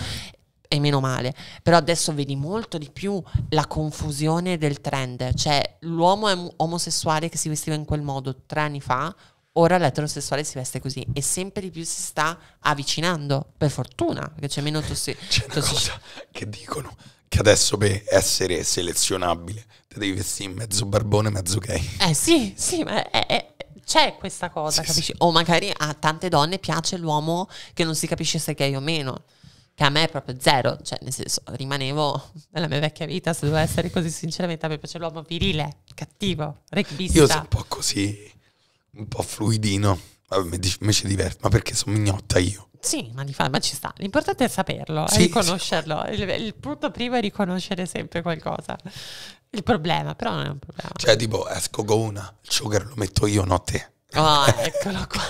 e meno male, però adesso vedi molto di più la confusione del trend, cioè l'uomo è omosessuale che si vestiva in quel modo tre anni fa, ora l'eterosessuale si veste così e sempre di più si sta avvicinando, per fortuna, perché c'è meno tossicità. *laughs* C'è una tossi- cosa che dicono che adesso per essere selezionabile ti devi vestire mezzo barbone, mezzo gay. Eh sì, sì, ma è, è c'è questa cosa, sì, capisci? Sì. O magari a tante donne piace l'uomo che non si capisce se è gay o meno che a me è proprio zero, cioè nel senso rimanevo *laughs* nella mia vecchia vita, se devo essere così sinceramente, a me piace l'uomo virile, cattivo, rugbista. Io sono un po' così, un po' fluidino, invece diverso, ma perché sono mignotta io. Sì, ma di fa, ma ci sta. L'importante è saperlo, sì, è riconoscerlo. Sì. Il, il, punto primo è riconoscere sempre qualcosa. Il problema, però non è un problema. Cioè, tipo, esco con una, il sugar lo metto io, no te. Ah, eccolo qua.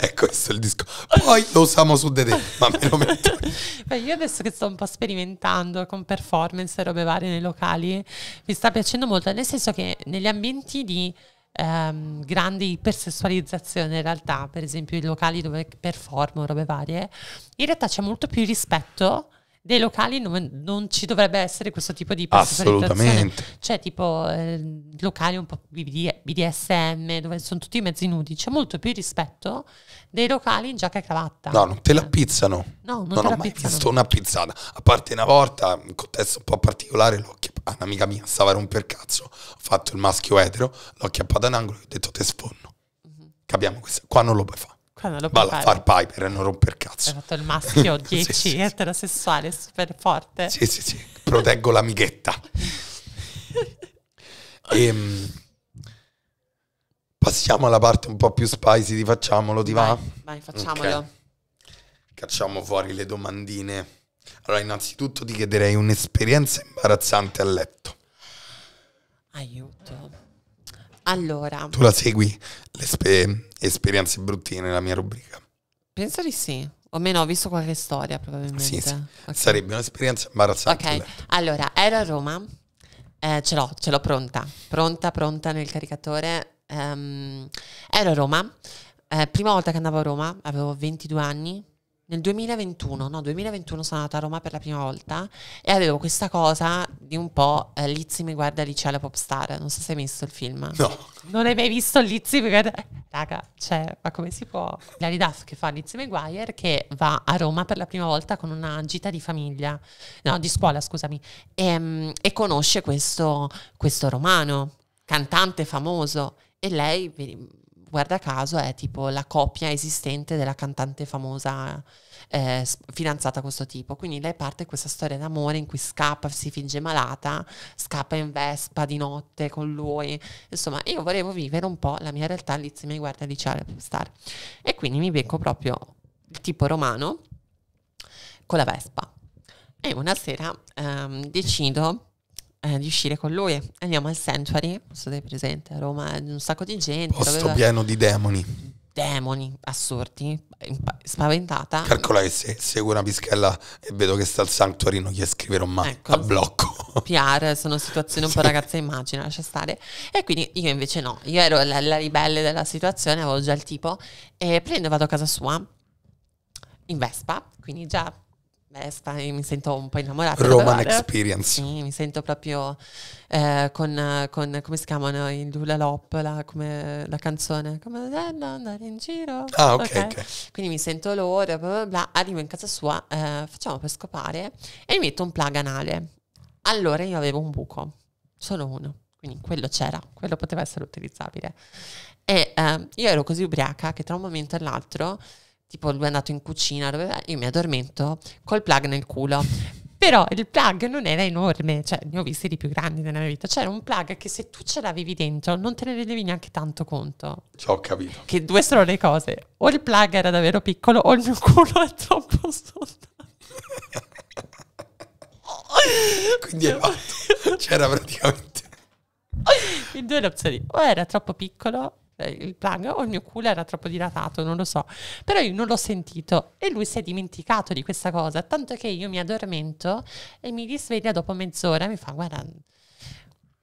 e *laughs* questo è il disco. Poi lo usiamo su Dede, ma me lo metto. *laughs* Beh, io adesso che sto un po' sperimentando con performance e robe varie nei locali, mi sta piacendo molto, nel senso che negli ambienti di ehm, grande ipersessualizzazione in realtà, per esempio i locali dove performo robe varie, in realtà c'è molto più rispetto dei locali non, non, ci dovrebbe essere questo tipo di Assolutamente. Cioè, tipo eh, locali un po' BDSM, dove sono tutti mezzi nudi, c'è molto più rispetto dei locali in giacca e cravatta. No, non te la eh. pizzano. No, non, non te ho la mai pizzano. visto una pizzata. A parte una volta, in un contesto un po' particolare, l'ho ah, un'amica mia stava a romper cazzo, ho fatto il maschio etero, l'ho chiappata in angolo e ho detto te sfonno. Mm-hmm. Capiamo questo, qua non lo puoi fare. Quando Balla far Piper e non romper cazzo. Hai fatto il maschio 10 *laughs* sì, eterosessuale super forte. Sì, sì, sì. Proteggo l'amichetta. *laughs* e, ehm, passiamo alla parte un po' più spicy di facciamolo, ti vai, va? Vai, facciamolo. Okay. Cacciamo fuori le domandine. Allora, innanzitutto ti chiederei un'esperienza imbarazzante a letto. Aiuto. Allora. Tu la segui, le spe- esperienze bruttine, nella mia rubrica? Penso di sì. O meno, ho visto qualche storia probabilmente. Sì, sì. Okay. sarebbe un'esperienza imbarazzante. Ok, allora, ero a Roma, eh, ce l'ho, ce l'ho pronta, pronta, pronta nel caricatore. Um, ero a Roma, eh, prima volta che andavo a Roma, avevo 22 anni, nel 2021, no, 2021 sono andata a Roma per la prima volta e avevo questa cosa di un po' eh, Lizzi mi guarda Alice alla popstar, non so se hai visto il film. No. Non hai mai visto Lizzy mi guarda... Raga, cioè, ma come si può? Larry Duff che fa Lizzie McGuire che va a Roma per la prima volta con una gita di famiglia, no, di scuola, scusami, e, ehm, e conosce questo, questo romano, cantante famoso, e lei guarda caso è tipo la coppia esistente della cantante famosa eh, fidanzata a questo tipo. Quindi lei parte questa storia d'amore in cui scappa, si finge malata, scappa in vespa di notte con lui. Insomma, io volevo vivere un po' la mia realtà lì se mi guarda di Star. E quindi mi becco proprio il tipo romano con la vespa. E una sera ehm, decido eh, di uscire con lui. Andiamo al Sanctuary, non se è presente, a Roma un sacco di gente. Posto doveva... pieno di demoni. Demoni assurdi, spaventata. Calcola che se seguo una pischella e vedo che sta al Sanctuary non gli scriverò mai ecco, a blocco. *laughs* PR sono situazioni un po' ragazza immagina, lascia stare. E quindi io invece no, io ero la, la ribelle della situazione, avevo già il tipo, e prendo e vado a casa sua in Vespa, quindi già Vespa e mi sento un po' innamorata. Roman però, Experience. Sì, mi sento proprio eh, con, con, come si chiamano, il Lula Lop, la, come, la canzone, come bello eh, andare in giro. Ah, ok. okay. okay. Quindi mi sento loro, bla bla bla, arrivo in casa sua, eh, facciamo per scopare e mi metto un plug anale. Allora io avevo un buco, solo uno, quindi quello c'era, quello poteva essere utilizzabile. E eh, io ero così ubriaca che tra un momento e l'altro tipo lui è andato in cucina, dove io mi addormento col plug nel culo. Però il plug non era enorme, cioè ne ho visti di più grandi nella mia vita. C'era un plug che se tu ce l'avevi dentro non te ne rendevi neanche tanto conto. Ci cioè, ho capito. Che due sono le cose. O il plug era davvero piccolo o il mio culo è troppo sotto. *laughs* Quindi è fatto. C'era praticamente... Quindi due opzioni. O era troppo piccolo eh, il plug o il mio culo era troppo dilatato, non lo so. Però io non l'ho sentito e lui si è dimenticato di questa cosa, tanto che io mi addormento e mi risveglia dopo mezz'ora e mi fa guarda,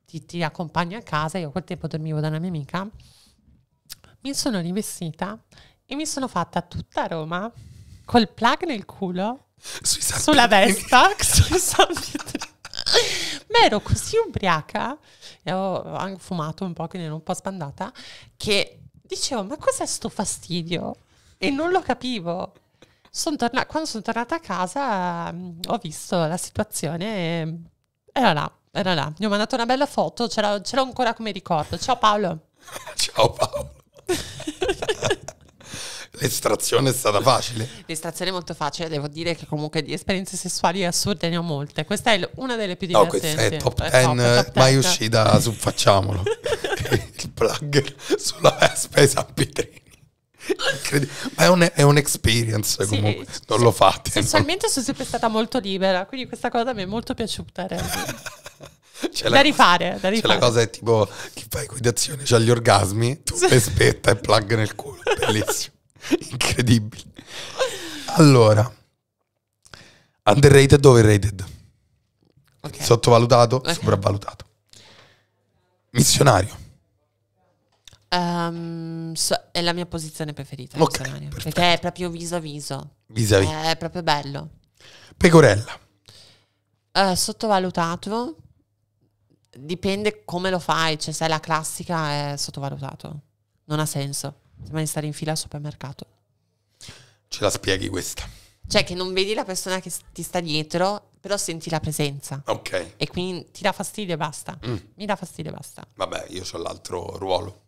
ti, ti accompagno a casa, io a quel tempo dormivo da una mia amica, mi sono rivestita e mi sono fatta tutta Roma col plug nel culo, sulla vesta, *laughs* sui santi ma ero così ubriaca, e ho anche fumato un po', quindi ero un po' spandata, che dicevo, ma cos'è sto fastidio? E non lo capivo. Son torna- quando sono tornata a casa mm, ho visto la situazione e era là, era là. Gli ho mandato una bella foto, ce l'ho, ce l'ho ancora come ricordo. Ciao Paolo. *laughs* Ciao Paolo. *laughs* L'estrazione è stata facile. L'estrazione è molto facile, devo dire che comunque di esperienze sessuali assurde ne ho molte. Questa è una delle più divertenti. No, questa è top 10 mai uscita su Facciamolo. *laughs* Il plug sulla Vespa e San Ma è, un, è un'experience comunque, sì, non lo fate. Sessualmente non... sono sempre stata molto libera, quindi questa cosa mi è molto piaciuta. *laughs* C'è da, rifare, da rifare. C'è la cosa è tipo chi fa equitazione c'ha gli orgasmi, tu sì. spetta e plug nel culo, bellissimo. *laughs* Incredibile. Allora, underrated o overrated? Okay. Sottovalutato, okay. sopravvalutato. Missionario. Um, so, è la mia posizione preferita. Okay, perché è proprio viso a viso. Vis a vis. È proprio bello. Pecorella. Uh, sottovalutato. Dipende come lo fai. Cioè, se è la classica, è sottovalutato. Non ha senso. Sembra di stare in fila al supermercato. Ce la spieghi questa? Cioè che non vedi la persona che ti sta dietro, però senti la presenza. Ok. E quindi ti dà fastidio e basta. Mm. Mi dà fastidio e basta. Vabbè, io ho l'altro ruolo.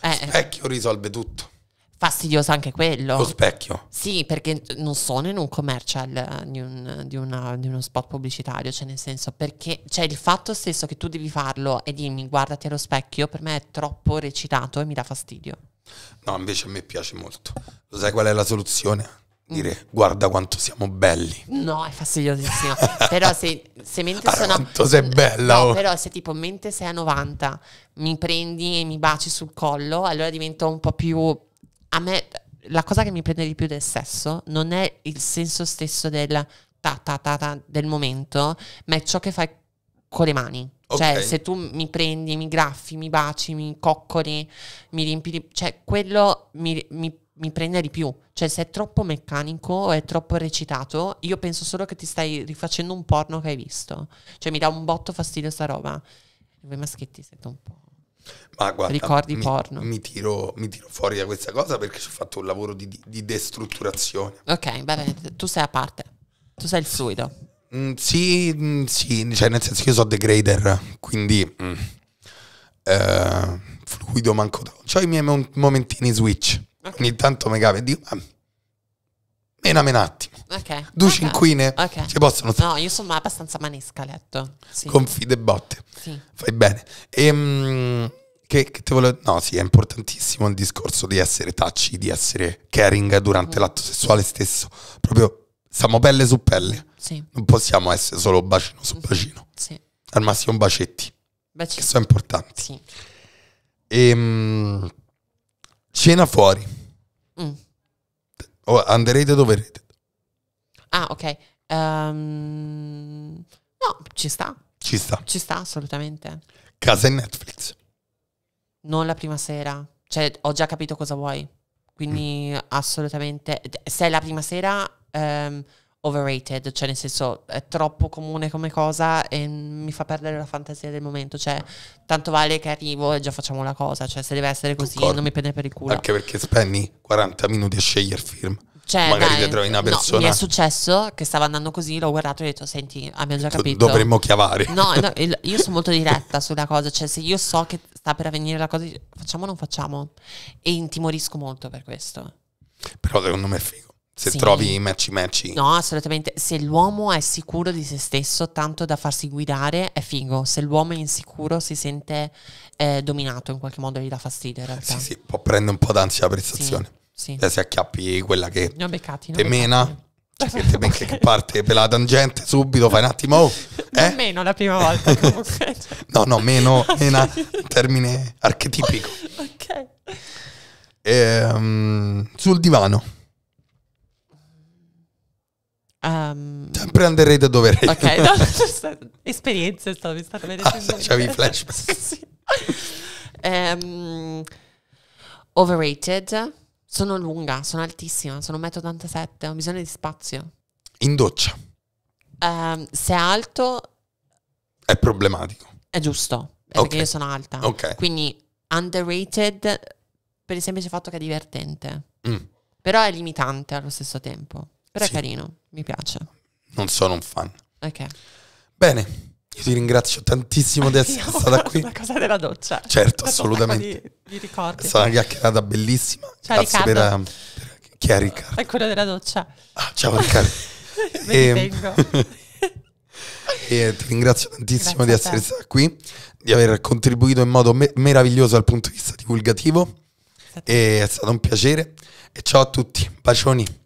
Eh. Specchio risolve tutto. Fastidioso anche quello. Lo specchio. Sì, perché non sono in un commercial eh, di, un, di, una, di uno spot pubblicitario, cioè nel senso perché cioè il fatto stesso che tu devi farlo e dimmi guardati allo specchio per me è troppo recitato e mi dà fastidio. No, invece a me piace molto. Lo sai qual è la soluzione? Dire guarda quanto siamo belli. No, è fastidiosissimo. *laughs* però se, se mentre sono. Quanto sei bella! No, oh. Però se tipo mentre sei a 90 mi prendi e mi baci sul collo, allora divento un po' più. A me la cosa che mi prende di più del sesso non è il senso stesso del ta ta ta, ta del momento, ma è ciò che fai con le mani. Cioè, okay. Cioè, se tu mi prendi, mi graffi, mi baci, mi coccoli, mi riempi di... Cioè, quello mi, mi, mi, prende di più. Cioè, se è troppo meccanico o è troppo recitato, io penso solo che ti stai rifacendo un porno che hai visto. Cioè, mi dà un botto fastidio sta roba. Voi maschietti siete un po'... Ma guarda, Ricordi mi, porno. Mi tiro, mi tiro, fuori da questa cosa perché ci ho fatto un lavoro di, di destrutturazione. Ok, va bene, tu sei a parte. Tu sei il fluido. Mm, sì, mm, sì, cioè nel senso che io so degrader, quindi mm, eh, fluido manco tanto. C'ho i miei momentini switch. Okay. Ogni tanto mi capita e dico, ah, mename un attimo. Okay. Due okay. cinquine okay. ci possono stare. No, io sono abbastanza manesca letto. Sì. Confide botte. Sì. Fai bene. E, ehm, che, che te volevo... No, sì, è importantissimo il discorso di essere tacci, di essere caring durante mm. l'atto sessuale stesso. Proprio siamo pelle su pelle sì. Non possiamo essere solo bacino su mm-hmm. bacino. Sì. Al massimo bacetti. Bacetti. Che sono importanti. Sì. Ehm, cena fuori. Mm. O anderete dove erete. Ah, ok. Um, no, ci sta. Ci sta. Ci sta, assolutamente. Casa e Netflix. Non la prima sera. Cioè, ho già capito cosa vuoi. Quindi, mm. assolutamente. Se è la prima sera... Um, overrated, cioè nel senso è troppo comune come cosa e mi fa perdere la fantasia del momento, cioè tanto vale che arrivo e già facciamo la cosa, cioè se deve essere così D'accordo. non mi prende per il culo. Anche perché spendi 40 minuti a scegliere film. Cioè, magari dai, trovi una persona. No, mi è successo che stava andando così, l'ho guardato e ho detto: Senti, abbiamo già ecco, capito. Dovremmo chiavare. No, no *laughs* io sono molto diretta sulla cosa. Cioè, se io so che sta per avvenire la cosa, facciamo o non facciamo? E intimorisco molto per questo. Però secondo me è figo. Se sì. trovi match match. No, assolutamente. Se l'uomo è sicuro di se stesso, tanto da farsi guidare, è figo. Se l'uomo è insicuro, si sente eh, dominato in qualche modo, gli dà fastidio. In realtà. Sì, sì, può prendere un po' d'ansia la prestazione. Sì. sì. Eh, se acchiappi quella che ne ho beccati, cioè, te mena. Beccati. Cioè, che, parte per la tangente subito, fai un attimo. Oh, *laughs* eh? Meno la prima volta *laughs* no, no, meno, *laughs* okay. mena, termine archetipico. ok. E, um, sul divano. Um, Sempre andrei da dove eri. Ok, no, *laughs* *laughs* esperienze sto, mi stanno vedendo. Ah, c'avevi flashback. *laughs* sì. um, overrated. Sono lunga, sono altissima, sono 1,87 m, ho bisogno di spazio. In doccia. Um, se è alto... È problematico. È giusto, è okay. perché io sono alta. Okay. Quindi underrated per il semplice fatto che è divertente. Mm. Però è limitante allo stesso tempo. Però sì. è carino. Mi piace. Non sono un fan. Ok. Bene. Io ti ringrazio tantissimo di essere stata qui. La *laughs* cosa della doccia. Certo, assolutamente. Mi ricordo. È stata una chiacchierata bellissima. Ciao Grazie Riccardo. per, eh, per chi è Riccardo. quello della doccia. Ah, ciao Riccardo. *laughs* e, ehm, *laughs* e ti ringrazio tantissimo Grazie di essere stata qui, di aver contribuito in modo me meraviglioso dal punto di vista divulgativo. Esatto. è stato un piacere. E ciao a tutti, bacioni.